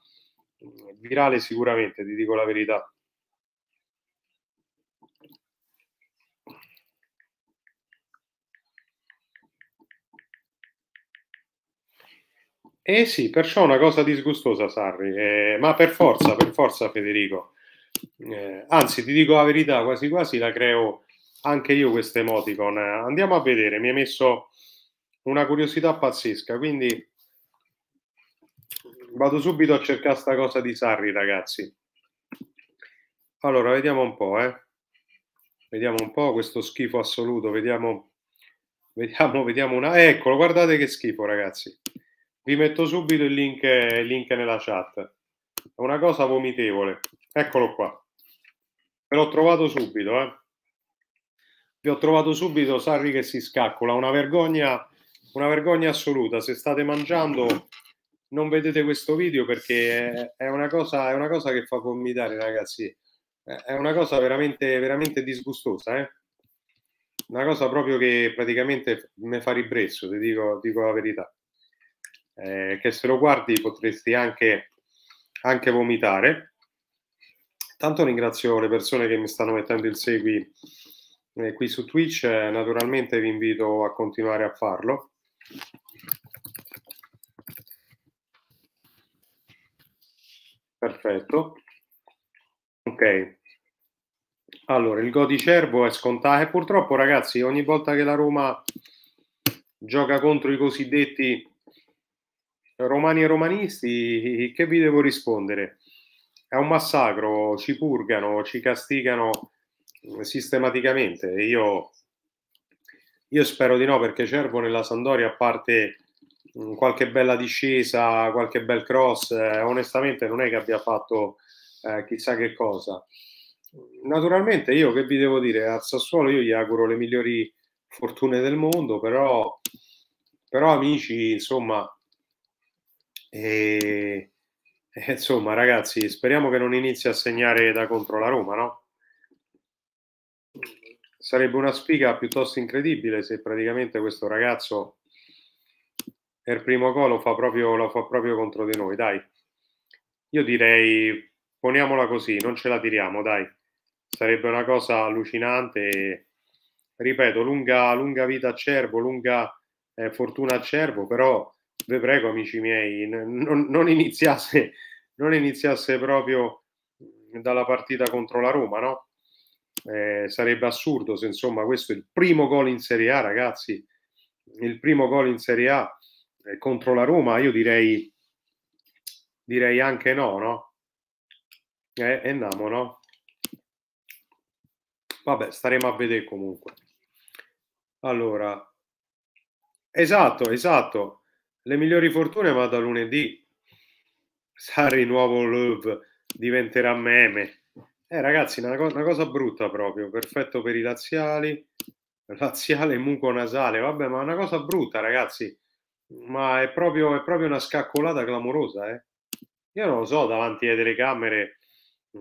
virale, sicuramente, ti dico la verità. Eh sì, perciò è una cosa disgustosa, Sarri, eh, ma per forza, per forza Federico eh, anzi, ti dico la verità, quasi quasi la creo anche io questa emoticon. Andiamo a vedere, mi hai messo una curiosità pazzesca, quindi vado subito a cercare sta cosa di Sarri, ragazzi. Allora, vediamo un po', eh. Vediamo un po' questo schifo assoluto, vediamo vediamo, vediamo una... Eccolo, guardate che schifo, ragazzi. Vi metto subito il link, il link nella chat. È una cosa vomitevole. Eccolo qua. Ve l'ho trovato subito, eh. Vi ho trovato subito Sarri che si scaccola. Una vergogna, una vergogna assoluta. Se state mangiando non vedete questo video perché è una cosa, è una cosa che fa vomitare, ragazzi. È una cosa veramente, veramente disgustosa, eh una cosa proprio che praticamente mi fa ribrezzo, ti dico, dico la verità. Eh, che se lo guardi potresti anche anche vomitare. Tanto ringrazio le persone che mi stanno mettendo il segui eh, qui su Twitch, naturalmente vi invito a continuare a farlo. Perfetto. Ok. Allora, il Godicervo è scontato e eh, purtroppo ragazzi ogni volta che la Roma gioca contro i cosiddetti romani e romanisti, che vi devo rispondere? È un massacro, ci purgano, ci castigano mm, sistematicamente. Io, io spero di no, perché Cervo nella Sandoria, a parte mm, qualche bella discesa, qualche bel cross, eh, onestamente non è che abbia fatto eh, chissà che cosa. Naturalmente io che vi devo dire, al Sassuolo io gli auguro le migliori fortune del mondo, però, però amici, insomma, e, e, insomma, ragazzi, speriamo che non inizi a segnare da contro la Roma, no? Sarebbe una sfiga piuttosto incredibile se praticamente questo ragazzo per primo gol lo fa proprio, lo fa proprio contro di noi, dai. Io direi, poniamola così, non ce la tiriamo, dai. Sarebbe una cosa allucinante. E, ripeto, lunga, lunga vita a Cervo, lunga eh, fortuna a Cervo, però vi prego amici miei, non, non, iniziasse, non iniziasse proprio dalla partita contro la Roma, no? Eh, sarebbe assurdo se insomma questo è il primo gol in Serie A, ragazzi, il primo gol in Serie A eh, contro la Roma, io direi, direi anche no, no? Eh, e no? Vabbè, staremo a vedere comunque. Allora, esatto, esatto. Le migliori fortune vado a lunedì. Sarri nuovo Love diventerà meme. Eh ragazzi, una, co- una cosa brutta proprio, perfetto per i laziali, laziale muco nasale, vabbè, ma una cosa brutta ragazzi, ma è proprio, è proprio una scaccolata clamorosa, eh. Io non lo so davanti alle telecamere,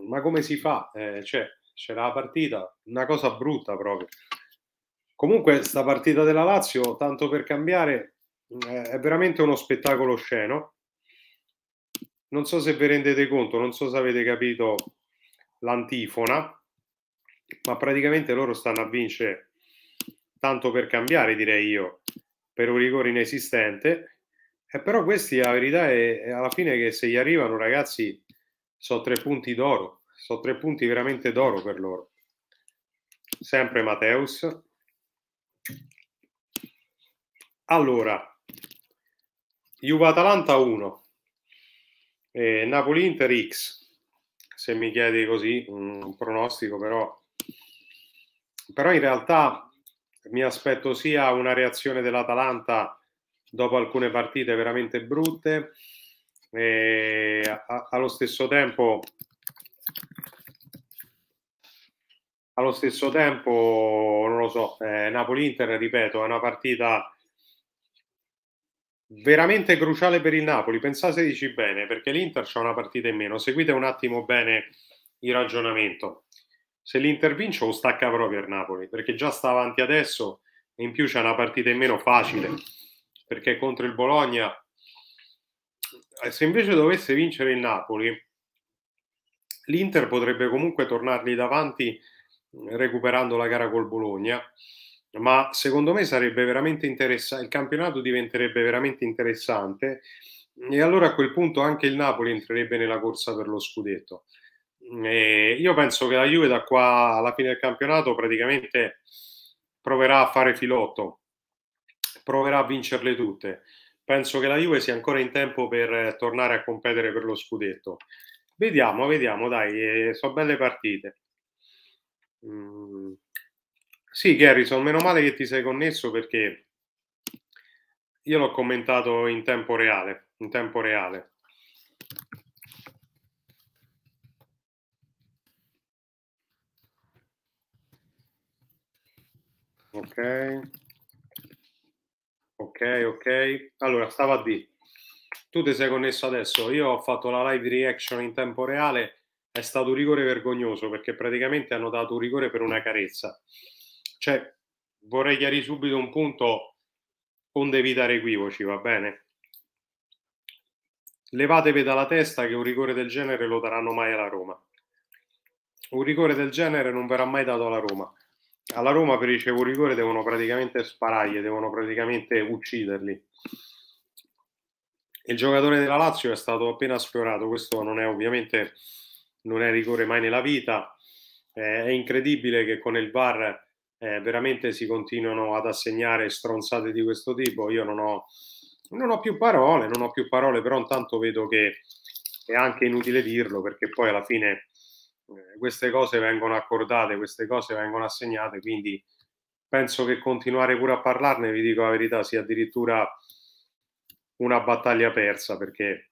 ma come si fa? Eh, cioè, c'era la partita, una cosa brutta proprio. Comunque, sta partita della Lazio, tanto per cambiare, eh, è veramente uno spettacolo sceno. Non so se vi rendete conto, non so se avete capito l'antifona, ma praticamente loro stanno a vincere tanto per cambiare, direi io, per un rigore inesistente. E però questi, la verità è, è alla fine che se gli arrivano, ragazzi, sono tre punti d'oro, sono tre punti veramente d'oro per loro. Sempre Mateus. Allora, Juve-Atalanta 1, eh, Napoli-Inter X. Se mi chiedi così un pronostico, però, però in realtà mi aspetto sia una reazione dell'Atalanta dopo alcune partite veramente brutte, e allo stesso tempo allo stesso tempo non lo so eh, Napoli-Inter ripeto è una partita veramente cruciale per il Napoli. Pensateci bene, perché l'Inter c'ha una partita in meno. Seguite un attimo bene il ragionamento. Se l'Inter vince o stacca proprio il Napoli, perché già sta avanti adesso e in più c'è una partita in meno facile, perché contro il Bologna eh, se invece dovesse vincere il Napoli, l'Inter potrebbe comunque tornargli davanti eh, recuperando la gara col Bologna ma secondo me sarebbe veramente interessante, il campionato diventerebbe veramente interessante e allora a quel punto anche il Napoli entrerebbe nella corsa per lo scudetto. Mm, e io penso che la Juve da qua alla fine del campionato praticamente proverà a fare filotto, proverà a vincerle tutte. Penso che la Juve sia ancora in tempo per tornare a competere per lo scudetto. Vediamo, vediamo, dai, eh, sono belle partite. Mm. Sì, Garrison, meno male che ti sei connesso perché io l'ho commentato in tempo reale, in tempo reale. Ok, ok, ok. Allora, stava a D. Tu ti sei connesso adesso. Io ho fatto la live reaction in tempo reale. È stato un rigore vergognoso perché praticamente hanno dato un rigore per una carezza cioè, vorrei chiarire subito un punto onde evitare equivoci, va bene? Levatevi dalla testa che un rigore del genere lo daranno mai alla Roma. Un rigore del genere non verrà mai dato alla Roma. Alla Roma per ricevere un rigore devono praticamente sparargli, devono praticamente ucciderli. Il giocatore della Lazio è stato appena sfiorato, questo non è ovviamente non è rigore mai nella vita. Eh, è incredibile che con il VAR eh, veramente si continuano ad assegnare stronzate di questo tipo. Io non ho, non ho più parole, non ho più parole, però intanto vedo che è anche inutile dirlo perché poi alla fine eh, queste cose vengono accordate, queste cose vengono assegnate, quindi penso che continuare pure a parlarne, vi dico la verità, sia addirittura una battaglia persa perché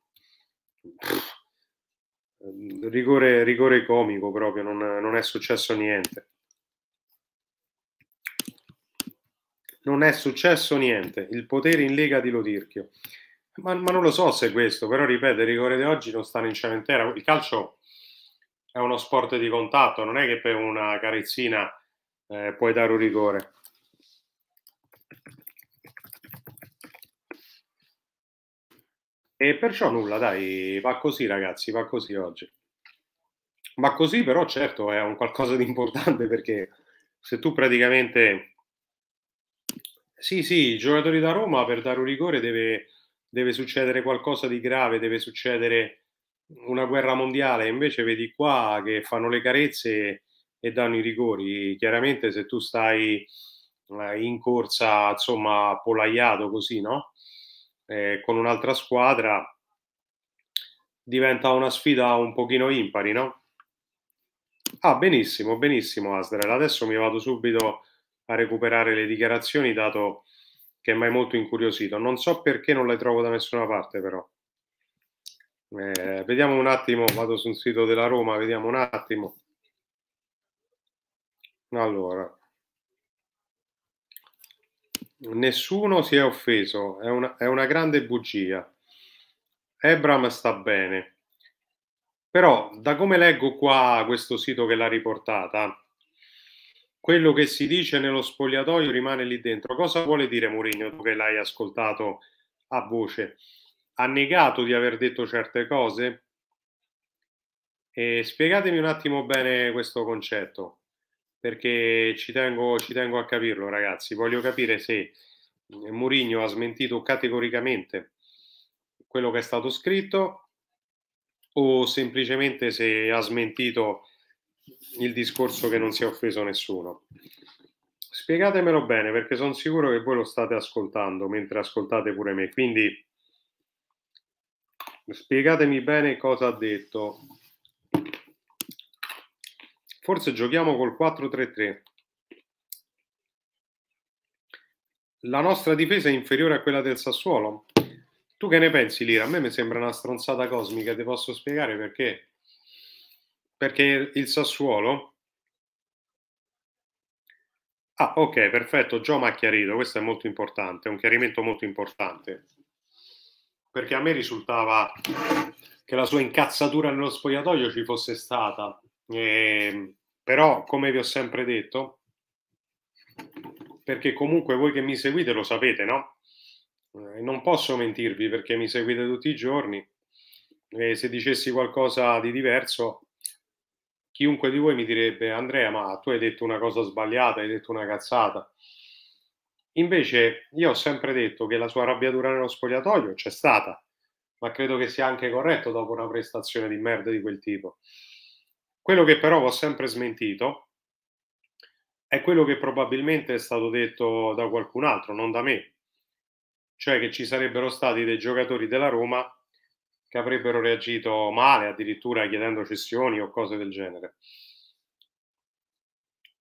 rigore, rigore comico proprio, non, non è successo niente. non è successo niente, il potere in lega di Lodirchio. Ma, ma non lo so se è questo, però ripeto, i rigori di oggi non stanno in cementera. Il calcio è uno sport di contatto, non è che per una carezzina eh, puoi dare un rigore. E perciò nulla, dai, va così ragazzi, va così oggi. Va così però certo è un qualcosa di importante perché se tu praticamente sì, sì, i giocatori da Roma per dare un rigore deve, deve succedere qualcosa di grave, deve succedere una guerra mondiale, invece vedi qua che fanno le carezze e danno i rigori. Chiaramente se tu stai eh, in corsa, insomma, polaiato così, no? Eh, con un'altra squadra diventa una sfida un pochino impari, no? Ah, benissimo, benissimo Asdrel. Adesso mi vado subito a recuperare le dichiarazioni, dato che mi hai molto incuriosito. Non so perché non le trovo da nessuna parte, però. Eh, vediamo un attimo, vado sul sito della Roma, vediamo un attimo. Allora, nessuno si è offeso, è una, è una grande bugia. Ebram sta bene. Però, da come leggo qua questo sito che l'ha riportata, quello che si dice nello spogliatoio rimane lì dentro. Cosa vuole dire Mourinho, tu che l'hai ascoltato a voce? Ha negato di aver detto certe cose? E spiegatemi un attimo bene questo concetto, perché ci tengo, ci tengo a capirlo, ragazzi. Voglio capire se Mourinho ha smentito categoricamente quello che è stato scritto o semplicemente se ha smentito il discorso che non si è offeso nessuno. Spiegatemelo bene perché sono sicuro che voi lo state ascoltando mentre ascoltate pure me, quindi spiegatemi bene cosa ha detto. Forse giochiamo col 4-3-3. La nostra difesa è inferiore a quella del Sassuolo? Tu che ne pensi, Lira? A me mi sembra una stronzata cosmica, ti posso spiegare perché perché il Sassuolo... Ah, ok, perfetto, Gio mi ha chiarito, questo è molto importante, è un chiarimento molto importante, perché a me risultava che la sua incazzatura nello spogliatoio ci fosse stata, e... Ehm, però come vi ho sempre detto, perché comunque voi che mi seguite lo sapete, no? Eh, non posso mentirvi perché mi seguite tutti i giorni e eh, se dicessi qualcosa di diverso chiunque di voi mi direbbe Andrea, ma tu hai detto una cosa sbagliata, hai detto una cazzata. Invece io ho sempre detto che la sua arrabbiatura nello spogliatoio c'è stata, ma credo che sia anche corretto dopo una prestazione di merda di quel tipo. Quello che però ho sempre smentito è quello che probabilmente è stato detto da qualcun altro, non da me, cioè che ci sarebbero stati dei giocatori della Roma che avrebbero reagito male, addirittura chiedendo cessioni o cose del genere.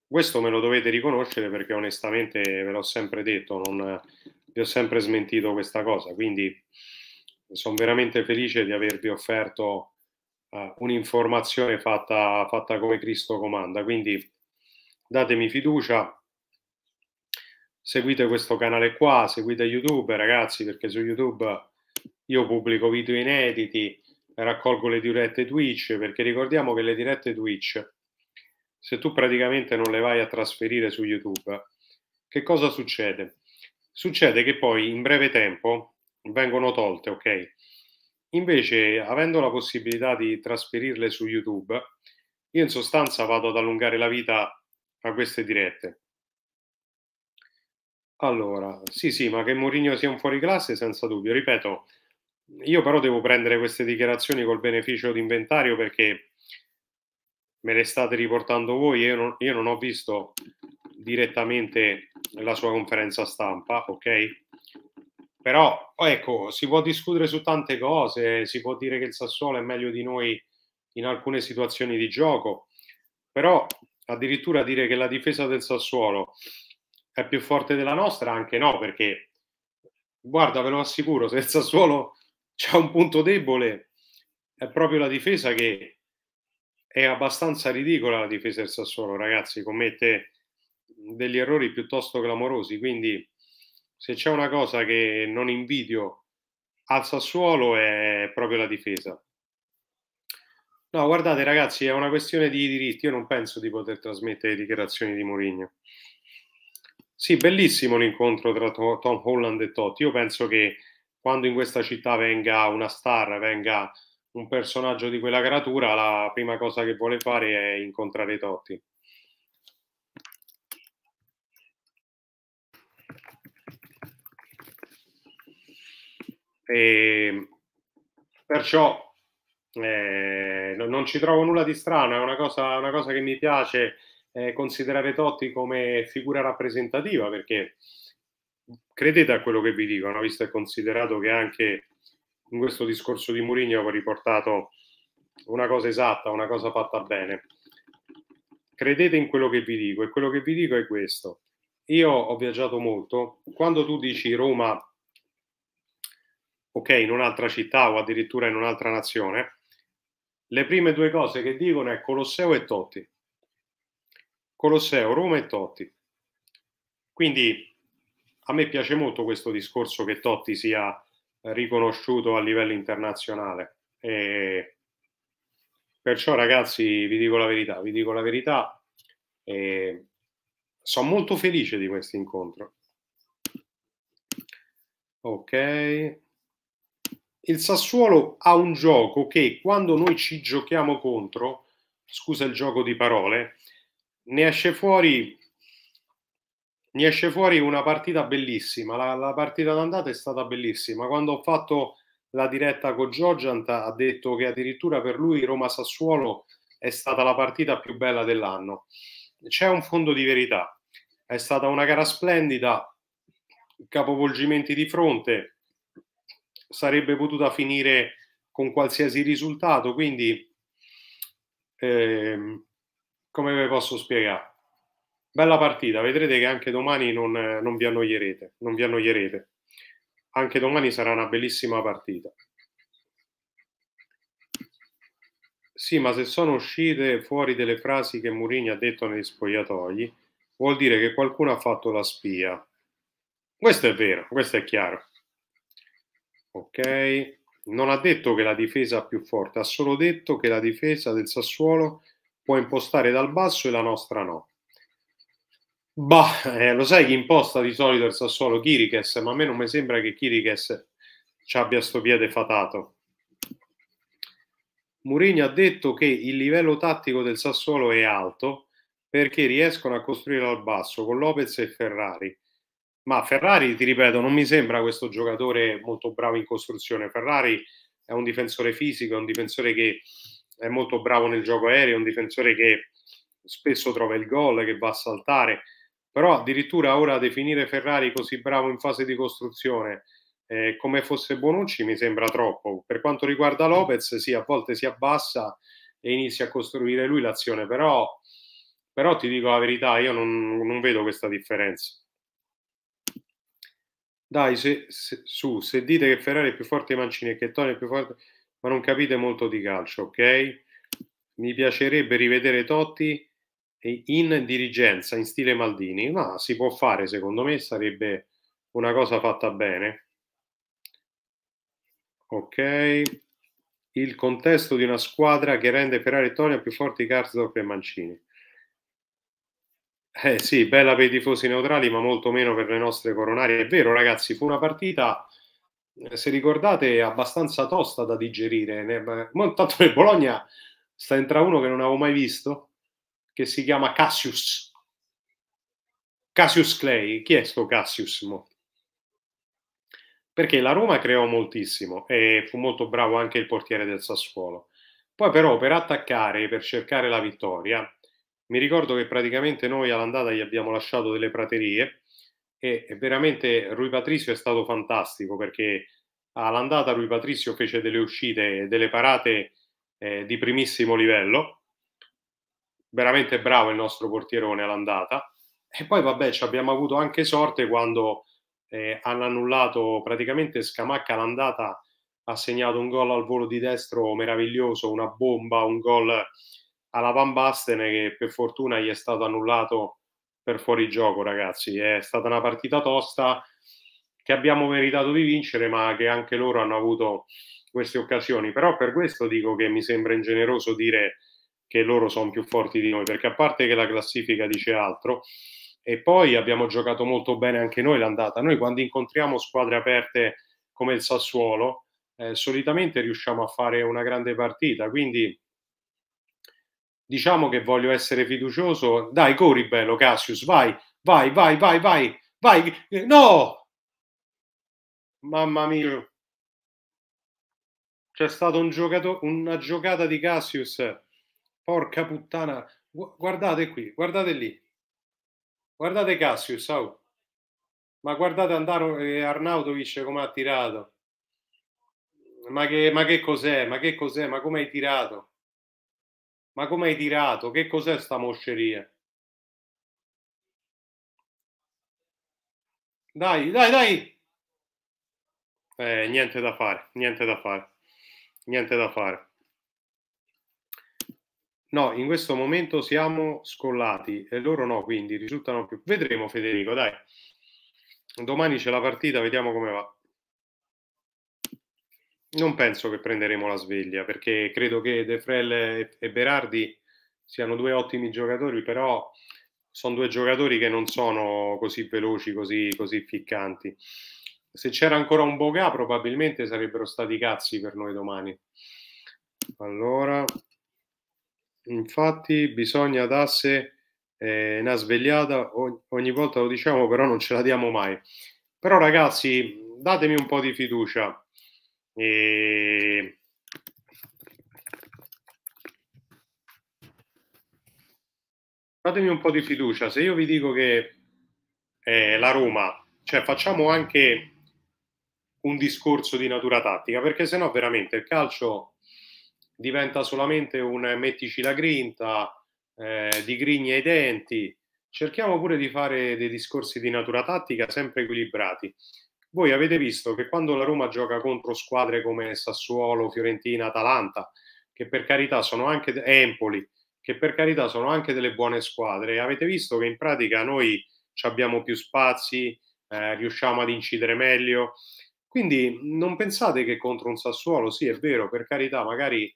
Questo me lo dovete riconoscere perché onestamente ve l'ho sempre detto, non, vi ho sempre smentito questa cosa, quindi sono veramente felice di avervi offerto uh, un'informazione fatta, fatta come Cristo comanda, quindi datemi fiducia, seguite questo canale qua, seguite YouTube ragazzi perché su YouTube io pubblico video inediti, raccolgo le dirette Twitch, perché ricordiamo che le dirette Twitch, se tu praticamente non le vai a trasferire su YouTube, che cosa succede? Succede che poi in breve tempo vengono tolte, ok? Invece, avendo la possibilità di trasferirle su YouTube, io in sostanza vado ad allungare la vita a queste dirette. Allora, sì, sì, ma che Mourinho sia un fuoriclasse senza dubbio. Ripeto, io però devo prendere queste dichiarazioni col beneficio d'inventario perché me le state riportando voi. Io non, io non ho visto direttamente la sua conferenza stampa, ok? Però ecco, si può discutere su tante cose, si può dire che il Sassuolo è meglio di noi in alcune situazioni di gioco, però addirittura dire che la difesa del Sassuolo è più forte della nostra, anche no, perché guarda, ve lo assicuro, se il Sassuolo c'è un punto debole, è proprio la difesa che è abbastanza ridicola la difesa del Sassuolo, ragazzi, commette degli errori piuttosto clamorosi, quindi se c'è una cosa che non invidio al Sassuolo è proprio la difesa. No, guardate ragazzi, è una questione di diritti, io non penso di poter trasmettere dichiarazioni di Mourinho. Sì, bellissimo l'incontro tra Tom Holland e Totti, io penso che quando in questa città venga una star, venga un personaggio di quella caratura, la prima cosa che vuole fare è incontrare Totti. E ehm, perciò eh, non ci trovo nulla di strano, è una cosa, una cosa che mi piace eh, considerare Totti come figura rappresentativa perché credete a quello che vi dicono, visto e considerato che anche in questo discorso di Mourinho ho riportato una cosa esatta, una cosa fatta bene. Credete in quello che vi dico e quello che vi dico è questo. Io ho viaggiato molto. Quando tu dici Roma, ok, in un'altra città o addirittura in un'altra nazione, le prime due cose che dicono è Colosseo e Totti. Colosseo, Roma e Totti. Quindi a me piace molto questo discorso che Totti sia riconosciuto a livello internazionale. E perciò, ragazzi, vi dico la verità, vi dico la verità. E sono molto felice di questo incontro. Ok. Il Sassuolo ha un gioco che quando noi ci giochiamo contro, scusa il gioco di parole, ne esce fuori mi esce fuori una partita bellissima. La, la partita d'andata è stata bellissima. Quando ho fatto la diretta con Giorgiant ha detto che addirittura per lui Roma-Sassuolo è stata la partita più bella dell'anno. C'è un fondo di verità. È stata una gara splendida, capovolgimenti di fronte, sarebbe potuta finire con qualsiasi risultato, quindi ehm, come ve posso spiegare? Bella partita, vedrete che anche domani non, non, vi annoierete, non vi annoierete. Anche domani sarà una bellissima partita. Sì, ma se sono uscite fuori delle frasi che Mourinho ha detto negli spogliatoi, vuol dire che qualcuno ha fatto la spia. Questo è vero, questo è chiaro. Ok, non ha detto che la difesa è più forte, ha solo detto che la difesa del Sassuolo può impostare dal basso e la nostra no. Bah, eh, lo sai chi imposta di solito il Sassuolo Chiriches, ma a me non mi sembra che Chiriches ci abbia sto piede fatato. Mourinho ha detto che il livello tattico del Sassuolo è alto perché riescono a costruire al basso con Lopez e Ferrari. Ma Ferrari, ti ripeto, non mi sembra questo giocatore molto bravo in costruzione. Ferrari è un difensore fisico, è un difensore che è molto bravo nel gioco aereo, è un difensore che spesso trova il gol, che va a saltare però addirittura ora definire Ferrari così bravo in fase di costruzione eh, come fosse Bonucci mi sembra troppo. Per quanto riguarda Lopez, sì, a volte si abbassa e inizia a costruire lui l'azione, però, però ti dico la verità, io non, non vedo questa differenza. Dai, se, se, su, se dite che Ferrari è più forte di Mancini e che Tony è più forte, ma non capite molto di calcio, ok? Mi piacerebbe rivedere Totti in dirigenza, in stile Maldini, ma si può fare, secondo me sarebbe una cosa fatta bene. Ok, il contesto di una squadra che rende Ferrari e Tonia più forti Karsdorp e Mancini. Eh sì, bella per i tifosi neutrali, ma molto meno per le nostre coronarie. È vero, ragazzi, fu una partita, eh, se ricordate, abbastanza tosta da digerire. Ma intanto nel Bologna sta entra uno che non avevo mai visto, che si chiama Cassius. Cassius Clay, chi è sto Cassius? Mo? Perché la Roma creò moltissimo e fu molto bravo anche il portiere del Sassuolo. Poi però per attaccare, per cercare la vittoria, mi ricordo che praticamente noi all'andata gli abbiamo lasciato delle praterie e veramente Rui Patrizio è stato fantastico perché all'andata Rui Patrizio fece delle uscite delle parate eh, di primissimo livello veramente bravo il nostro portierone all'andata. E poi vabbè, ci abbiamo avuto anche sorte quando eh, hanno annullato praticamente Scamacca all'andata, ha segnato un gol al volo di destro meraviglioso, una bomba, un gol alla Van Basten che per fortuna gli è stato annullato per fuori gioco, ragazzi. È stata una partita tosta che abbiamo meritato di vincere, ma che anche loro hanno avuto queste occasioni. Però per questo dico che mi sembra ingeneroso dire che loro sono più forti di noi, perché a parte che la classifica dice altro, e poi abbiamo giocato molto bene anche noi l'andata. Noi quando incontriamo squadre aperte come il Sassuolo, eh, solitamente riusciamo a fare una grande partita, quindi diciamo che voglio essere fiducioso. Dai, corri bello, Cassius, vai, vai, vai, vai, vai, vai, eh, no! Mamma mia! C'è stato un una giocata di Cassius Porca puttana, guardate qui, guardate lì. Guardate Cassius, oh. ma guardate Andaro, eh, Arnautovic come ha tirato. Ma che, ma che cos'è? Ma che cos'è? Ma come hai tirato? Ma come hai tirato? Che cos'è sta mosceria? Dai, dai, dai! Eh, niente da fare, niente da fare, niente da fare. No, in questo momento siamo scollati e loro no, quindi risultano più. Vedremo Federico, dai. Domani c'è la partita, vediamo come va. Non penso che prenderemo la sveglia perché credo che De Frel e Berardi siano due ottimi giocatori, però sono due giocatori che non sono così veloci, così, così ficcanti. Se c'era ancora un Boga probabilmente sarebbero stati cazzi per noi domani. Allora, Infatti bisogna darsi eh, una svegliata, ogni volta lo diciamo, però non ce la diamo mai. Però ragazzi, datemi un po' di fiducia. E... Datemi un po' di fiducia. Se io vi dico che eh, la Roma, cioè facciamo anche un discorso di natura tattica, perché sennò veramente il calcio diventa solamente un mettici la grinta, eh, di ai denti. Cerchiamo pure di fare dei discorsi di natura tattica sempre equilibrati. Voi avete visto che quando la Roma gioca contro squadre come Sassuolo, Fiorentina, Atalanta, che per carità sono anche Empoli, che per carità sono anche delle buone squadre, avete visto che in pratica noi abbiamo più spazi, eh, riusciamo ad incidere meglio. Quindi non pensate che contro un Sassuolo, sì è vero, per carità, magari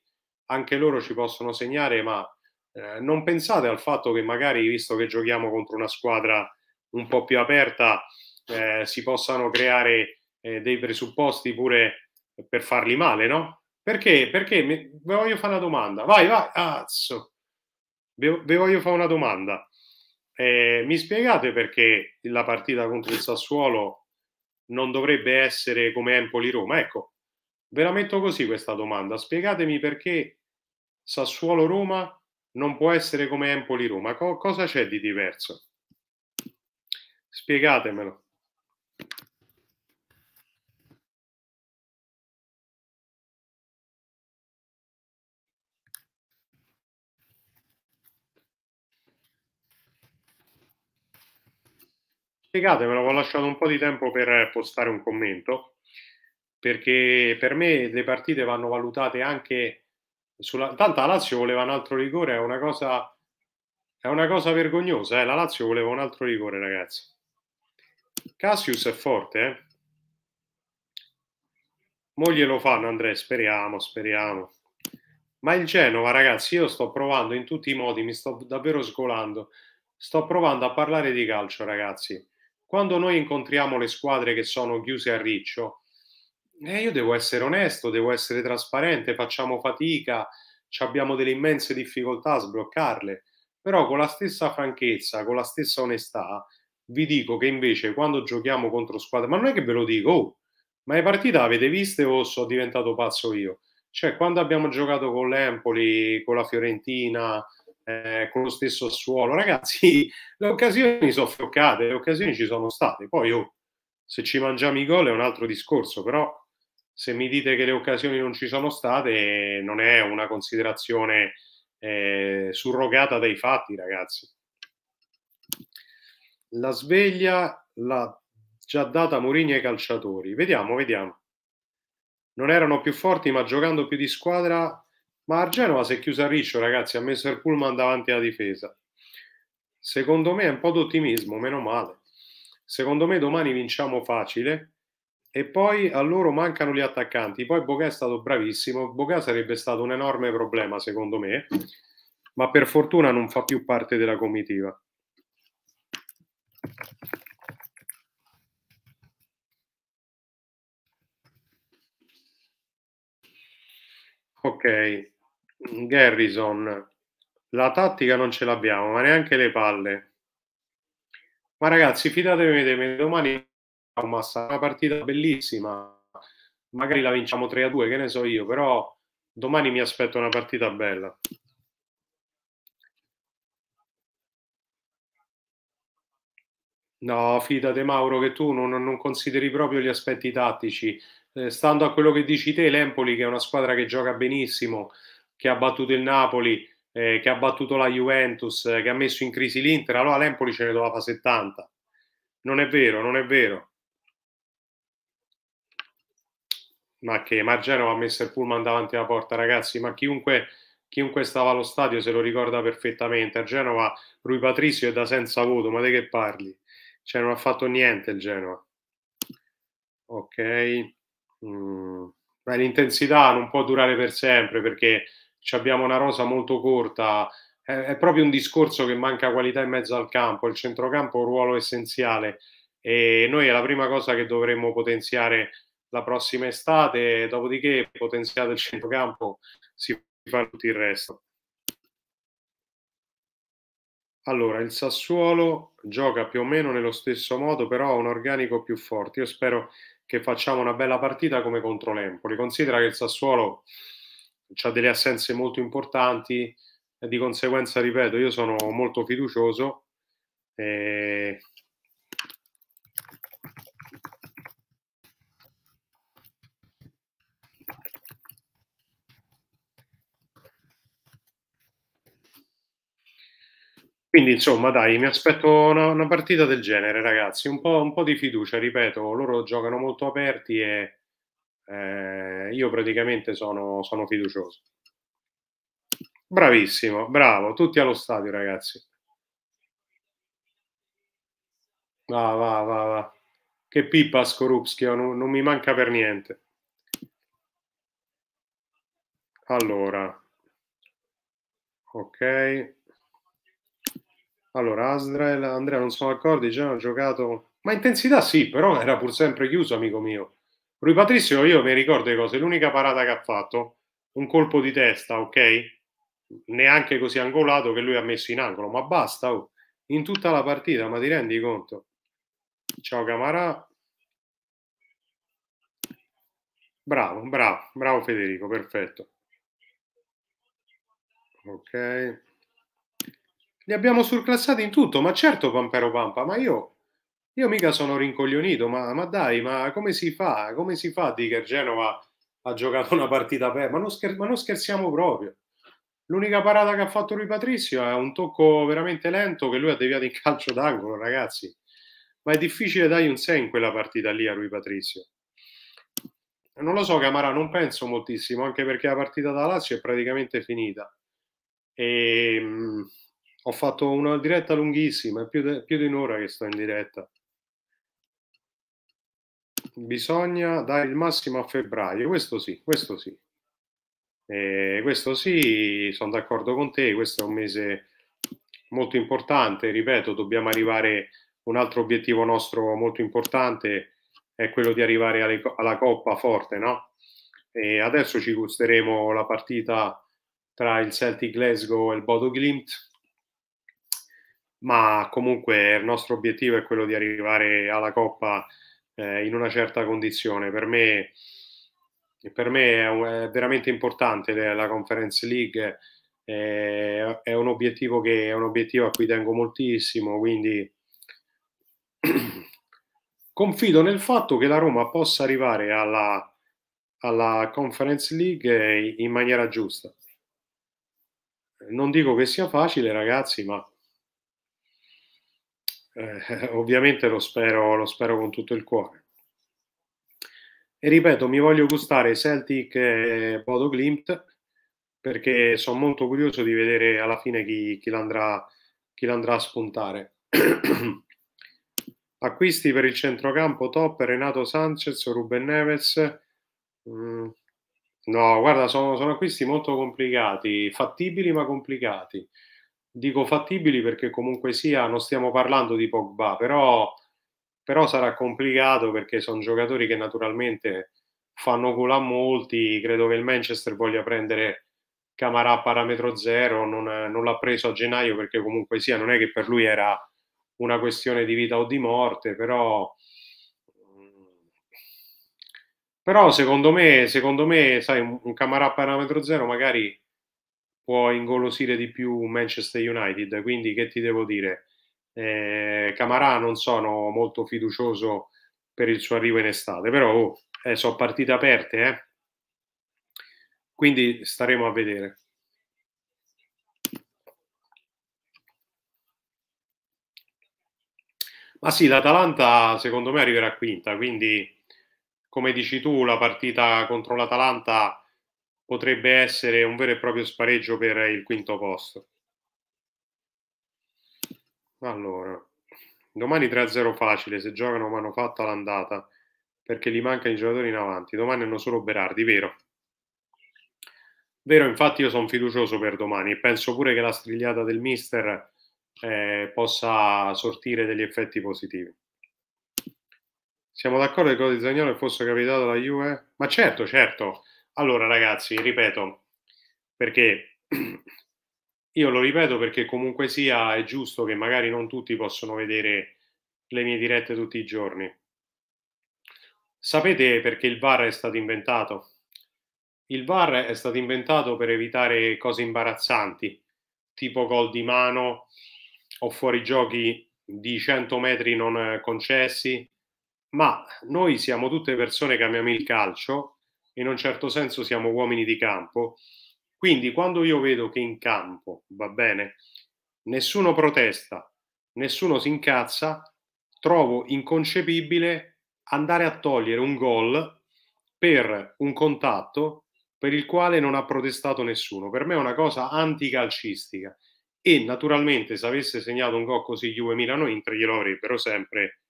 anche loro ci possono segnare, ma eh, non pensate al fatto che magari, visto che giochiamo contro una squadra un po' più aperta, eh, si possano creare eh, dei presupposti pure per farli male, no? Perché? Perché mi, voglio fare una domanda. Vai, vai, azzo. Vi, voglio fare una domanda. Eh, mi spiegate perché la partita contro il Sassuolo non dovrebbe essere come Empoli-Roma? Ecco, Ve la metto così questa domanda. Spiegatemi perché Sassuolo-Roma non può essere come Empoli-Roma. Co- cosa c'è di diverso? Spiegatemelo. Spiegatemelo, ho lasciato un po' di tempo per postare un commento perché per me le partite vanno valutate anche sulla... Tanto la Lazio voleva un altro rigore, è una cosa, è una cosa vergognosa, eh? la Lazio voleva un altro rigore ragazzi. Cassius è forte, eh? moglie lo fanno Andrea, speriamo, speriamo. Ma il Genova, ragazzi, io sto provando in tutti i modi, mi sto davvero sgolando. Sto provando a parlare di calcio, ragazzi. Quando noi incontriamo le squadre che sono chiuse a riccio, eh, io devo essere onesto, devo essere trasparente, facciamo fatica, abbiamo delle immense difficoltà a sbloccarle, però con la stessa franchezza, con la stessa onestà, vi dico che invece quando giochiamo contro squadre, ma non è che ve lo dico, oh, ma le partite avete viste o sono diventato pazzo io? Cioè, quando abbiamo giocato con l'Empoli, con la Fiorentina, eh, con lo stesso Assuolo, ragazzi, le occasioni sono fioccate, le occasioni ci sono state, poi oh, se ci mangiamo i gol è un altro discorso, però se mi dite che le occasioni non ci sono state, non è una considerazione eh, surrogata dai fatti, ragazzi. La sveglia l'ha già data Mourinho ai calciatori. Vediamo, vediamo. Non erano più forti, ma giocando più di squadra. Ma a Genova si è chiusa a riccio, ragazzi, ha messo il pullman davanti alla difesa. Secondo me è un po' d'ottimismo, meno male. Secondo me domani vinciamo facile e poi a loro mancano gli attaccanti. Poi Boga è stato bravissimo. Boga sarebbe stato un enorme problema, secondo me, ma per fortuna non fa più parte della comitiva. Ok, Garrison, la tattica non ce l'abbiamo, ma neanche le palle. Ma ragazzi, fidatevi di me, domani sarà una partita bellissima, magari la vinciamo 3 a 2, che ne so io, però domani mi aspetto una partita bella. No, fidate Mauro che tu non, non consideri proprio gli aspetti tattici. Eh, stando a quello che dici te, l'Empoli, che è una squadra che gioca benissimo, che ha battuto il Napoli, eh, che ha battuto la Juventus, eh, che ha messo in crisi l'Inter, allora l'Empoli ce ne doveva fare 70. Non è vero, non è vero. ma che ma Genova ha messo il pullman davanti alla porta, ragazzi, ma chiunque, chiunque stava allo stadio se lo ricorda perfettamente. A Genova Rui Patrizio è da senza voto, ma di che parli? Cioè non ha fatto niente il Genova. Ok. Mm. Beh, l'intensità non può durare per sempre perché abbiamo una rosa molto corta. È, è proprio un discorso che manca qualità in mezzo al campo. Il centrocampo è un ruolo essenziale e noi è la prima cosa che dovremmo potenziare la prossima estate, dopodiché potenziato il centrocampo si fa tutto il resto. Allora, il Sassuolo gioca più o meno nello stesso modo, però ha un organico più forte. Io spero che facciamo una bella partita come contro l'Empoli. Considera che il Sassuolo ha delle assenze molto importanti e di conseguenza, ripeto, io sono molto fiducioso. E Quindi insomma dai, mi aspetto una, una partita del genere ragazzi, un po', un po', di fiducia, ripeto, loro giocano molto aperti e eh, io praticamente sono, sono fiducioso. Bravissimo, bravo, tutti allo stadio ragazzi. Va, va, va, va. Che pippa Skorupskio, oh, non, non mi manca per niente. Allora, ok. Allora, Asdrael, Andrea, non sono d'accordo, diceva ha giocato... Ma intensità sì, però era pur sempre chiuso, amico mio. Rui Patrizio, io mi ricordo le cose, l'unica parata che ha fatto, un colpo di testa, ok? Neanche così angolato che lui ha messo in angolo, ma basta, oh. in tutta la partita, ma ti rendi conto? Ciao Camarà. Bravo, bravo, bravo Federico, perfetto. Ok. Li abbiamo surclassati in tutto, ma certo Pampero Pampa, ma io, io mica sono rincoglionito, ma, ma dai, ma come si fa? Come si fa a dire che Genova ha giocato una partita per... Ma non, scher- ma non scherziamo proprio. L'unica parata che ha fatto lui Patrizio è un tocco veramente lento che lui ha deviato in calcio d'angolo, ragazzi. Ma è difficile dargli un 6 in quella partita lì a lui Patrizio. Non lo so, Camara, non penso moltissimo, anche perché la partita da Lazio è praticamente finita. E ehm, ho fatto una diretta lunghissima, è più, de, più di un'ora che sto in diretta. Bisogna dare il massimo a febbraio, questo sì, questo sì. E questo sì, sono d'accordo con te, questo è un mese molto importante, ripeto, dobbiamo arrivare, un altro obiettivo nostro molto importante è quello di arrivare alle, alla coppa forte, no? E adesso ci gusteremo la partita tra il Celtic Glasgow e il Bodo Glimt ma comunque il nostro obiettivo è quello di arrivare alla Coppa eh, in una certa condizione. Per me, per me è, un, è, veramente importante la Conference League, eh, è, un obiettivo che, è un obiettivo a cui tengo moltissimo, quindi confido nel fatto che la Roma possa arrivare alla, alla Conference League in maniera giusta. Non dico che sia facile, ragazzi, ma eh, ovviamente lo spero, lo spero con tutto il cuore. E ripeto, mi voglio gustare Celtic e Bodo Glimt perché sono molto curioso di vedere alla fine chi, chi l'andrà, a spuntare. Acquisti per il centrocampo top Renato Sanchez, Ruben Neves. Mm. No, guarda, sono, sono acquisti molto complicati, fattibili ma complicati dico fattibili perché comunque sia non stiamo parlando di Pogba, però, però sarà complicato perché sono giocatori che naturalmente fanno culo a molti, credo che il Manchester voglia prendere Camarà a parametro zero, non, non l'ha preso a gennaio perché comunque sia non è che per lui era una questione di vita o di morte, però... Però secondo me, secondo me sai, un, un Camarà a parametro zero magari può ingolosire di più Manchester United. Quindi che ti devo dire? Eh, Camarà non sono molto fiducioso per il suo arrivo in estate, però oh, eh, sono partite aperte, eh? quindi staremo a vedere. Ma sì, l'Atalanta secondo me arriverà quinta, quindi come dici tu la partita contro l'Atalanta potrebbe essere un vero e proprio spareggio per il quinto posto. Allora, domani 3-0 facile, se giocano mano fatta l'andata, perché gli mancano i giocatori in avanti, domani hanno solo Berardi, vero? Vero, infatti io sono fiducioso per domani e penso pure che la strigliata del mister eh, possa sortire degli effetti positivi. Siamo d'accordo che il gol di Zagnolo fosse capitato alla Juve? Ma certo, certo. Allora, ragazzi, ripeto, perché io lo ripeto perché comunque sia è giusto che magari non tutti possono vedere le mie dirette tutti i giorni. Sapete perché il VAR è stato inventato? Il VAR è stato inventato per evitare cose imbarazzanti, tipo gol di mano o fuorigiochi di 100 metri non concessi, ma noi siamo tutte persone che amiamo il calcio in un certo senso siamo uomini di campo. Quindi quando io vedo che in campo, va bene, nessuno protesta, nessuno si incazza, trovo inconcepibile andare a togliere un gol per un contatto per il quale non ha protestato nessuno. Per me è una cosa anticalcistica e naturalmente se avesse segnato un gol così Juve Milano Inter glielo avrebbero sempre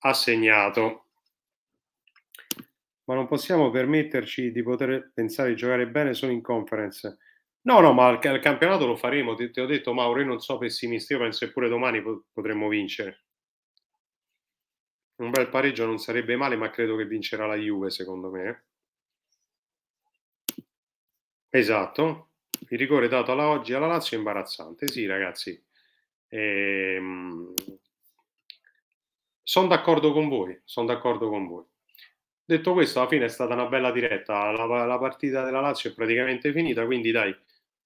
assegnato ma non possiamo permetterci di poter pensare di giocare bene solo in conference. No, no, ma al, campionato lo faremo, ti, ti, ho detto Mauro, io non so pessimista, io penso che pure domani potremmo vincere. Un bel pareggio non sarebbe male, ma credo che vincerà la Juve, secondo me. Eh. Esatto, il rigore dato alla oggi alla Lazio è imbarazzante, sì ragazzi. Ehm... Sono d'accordo con voi, sono d'accordo con voi. Detto questo, alla fine è stata una bella diretta, la, la partita della Lazio è praticamente finita, quindi dai,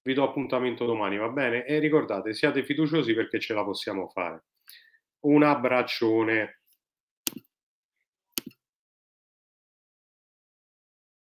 vi do appuntamento domani, va bene? E ricordate, siate fiduciosi perché ce la possiamo fare. Un abbraccione.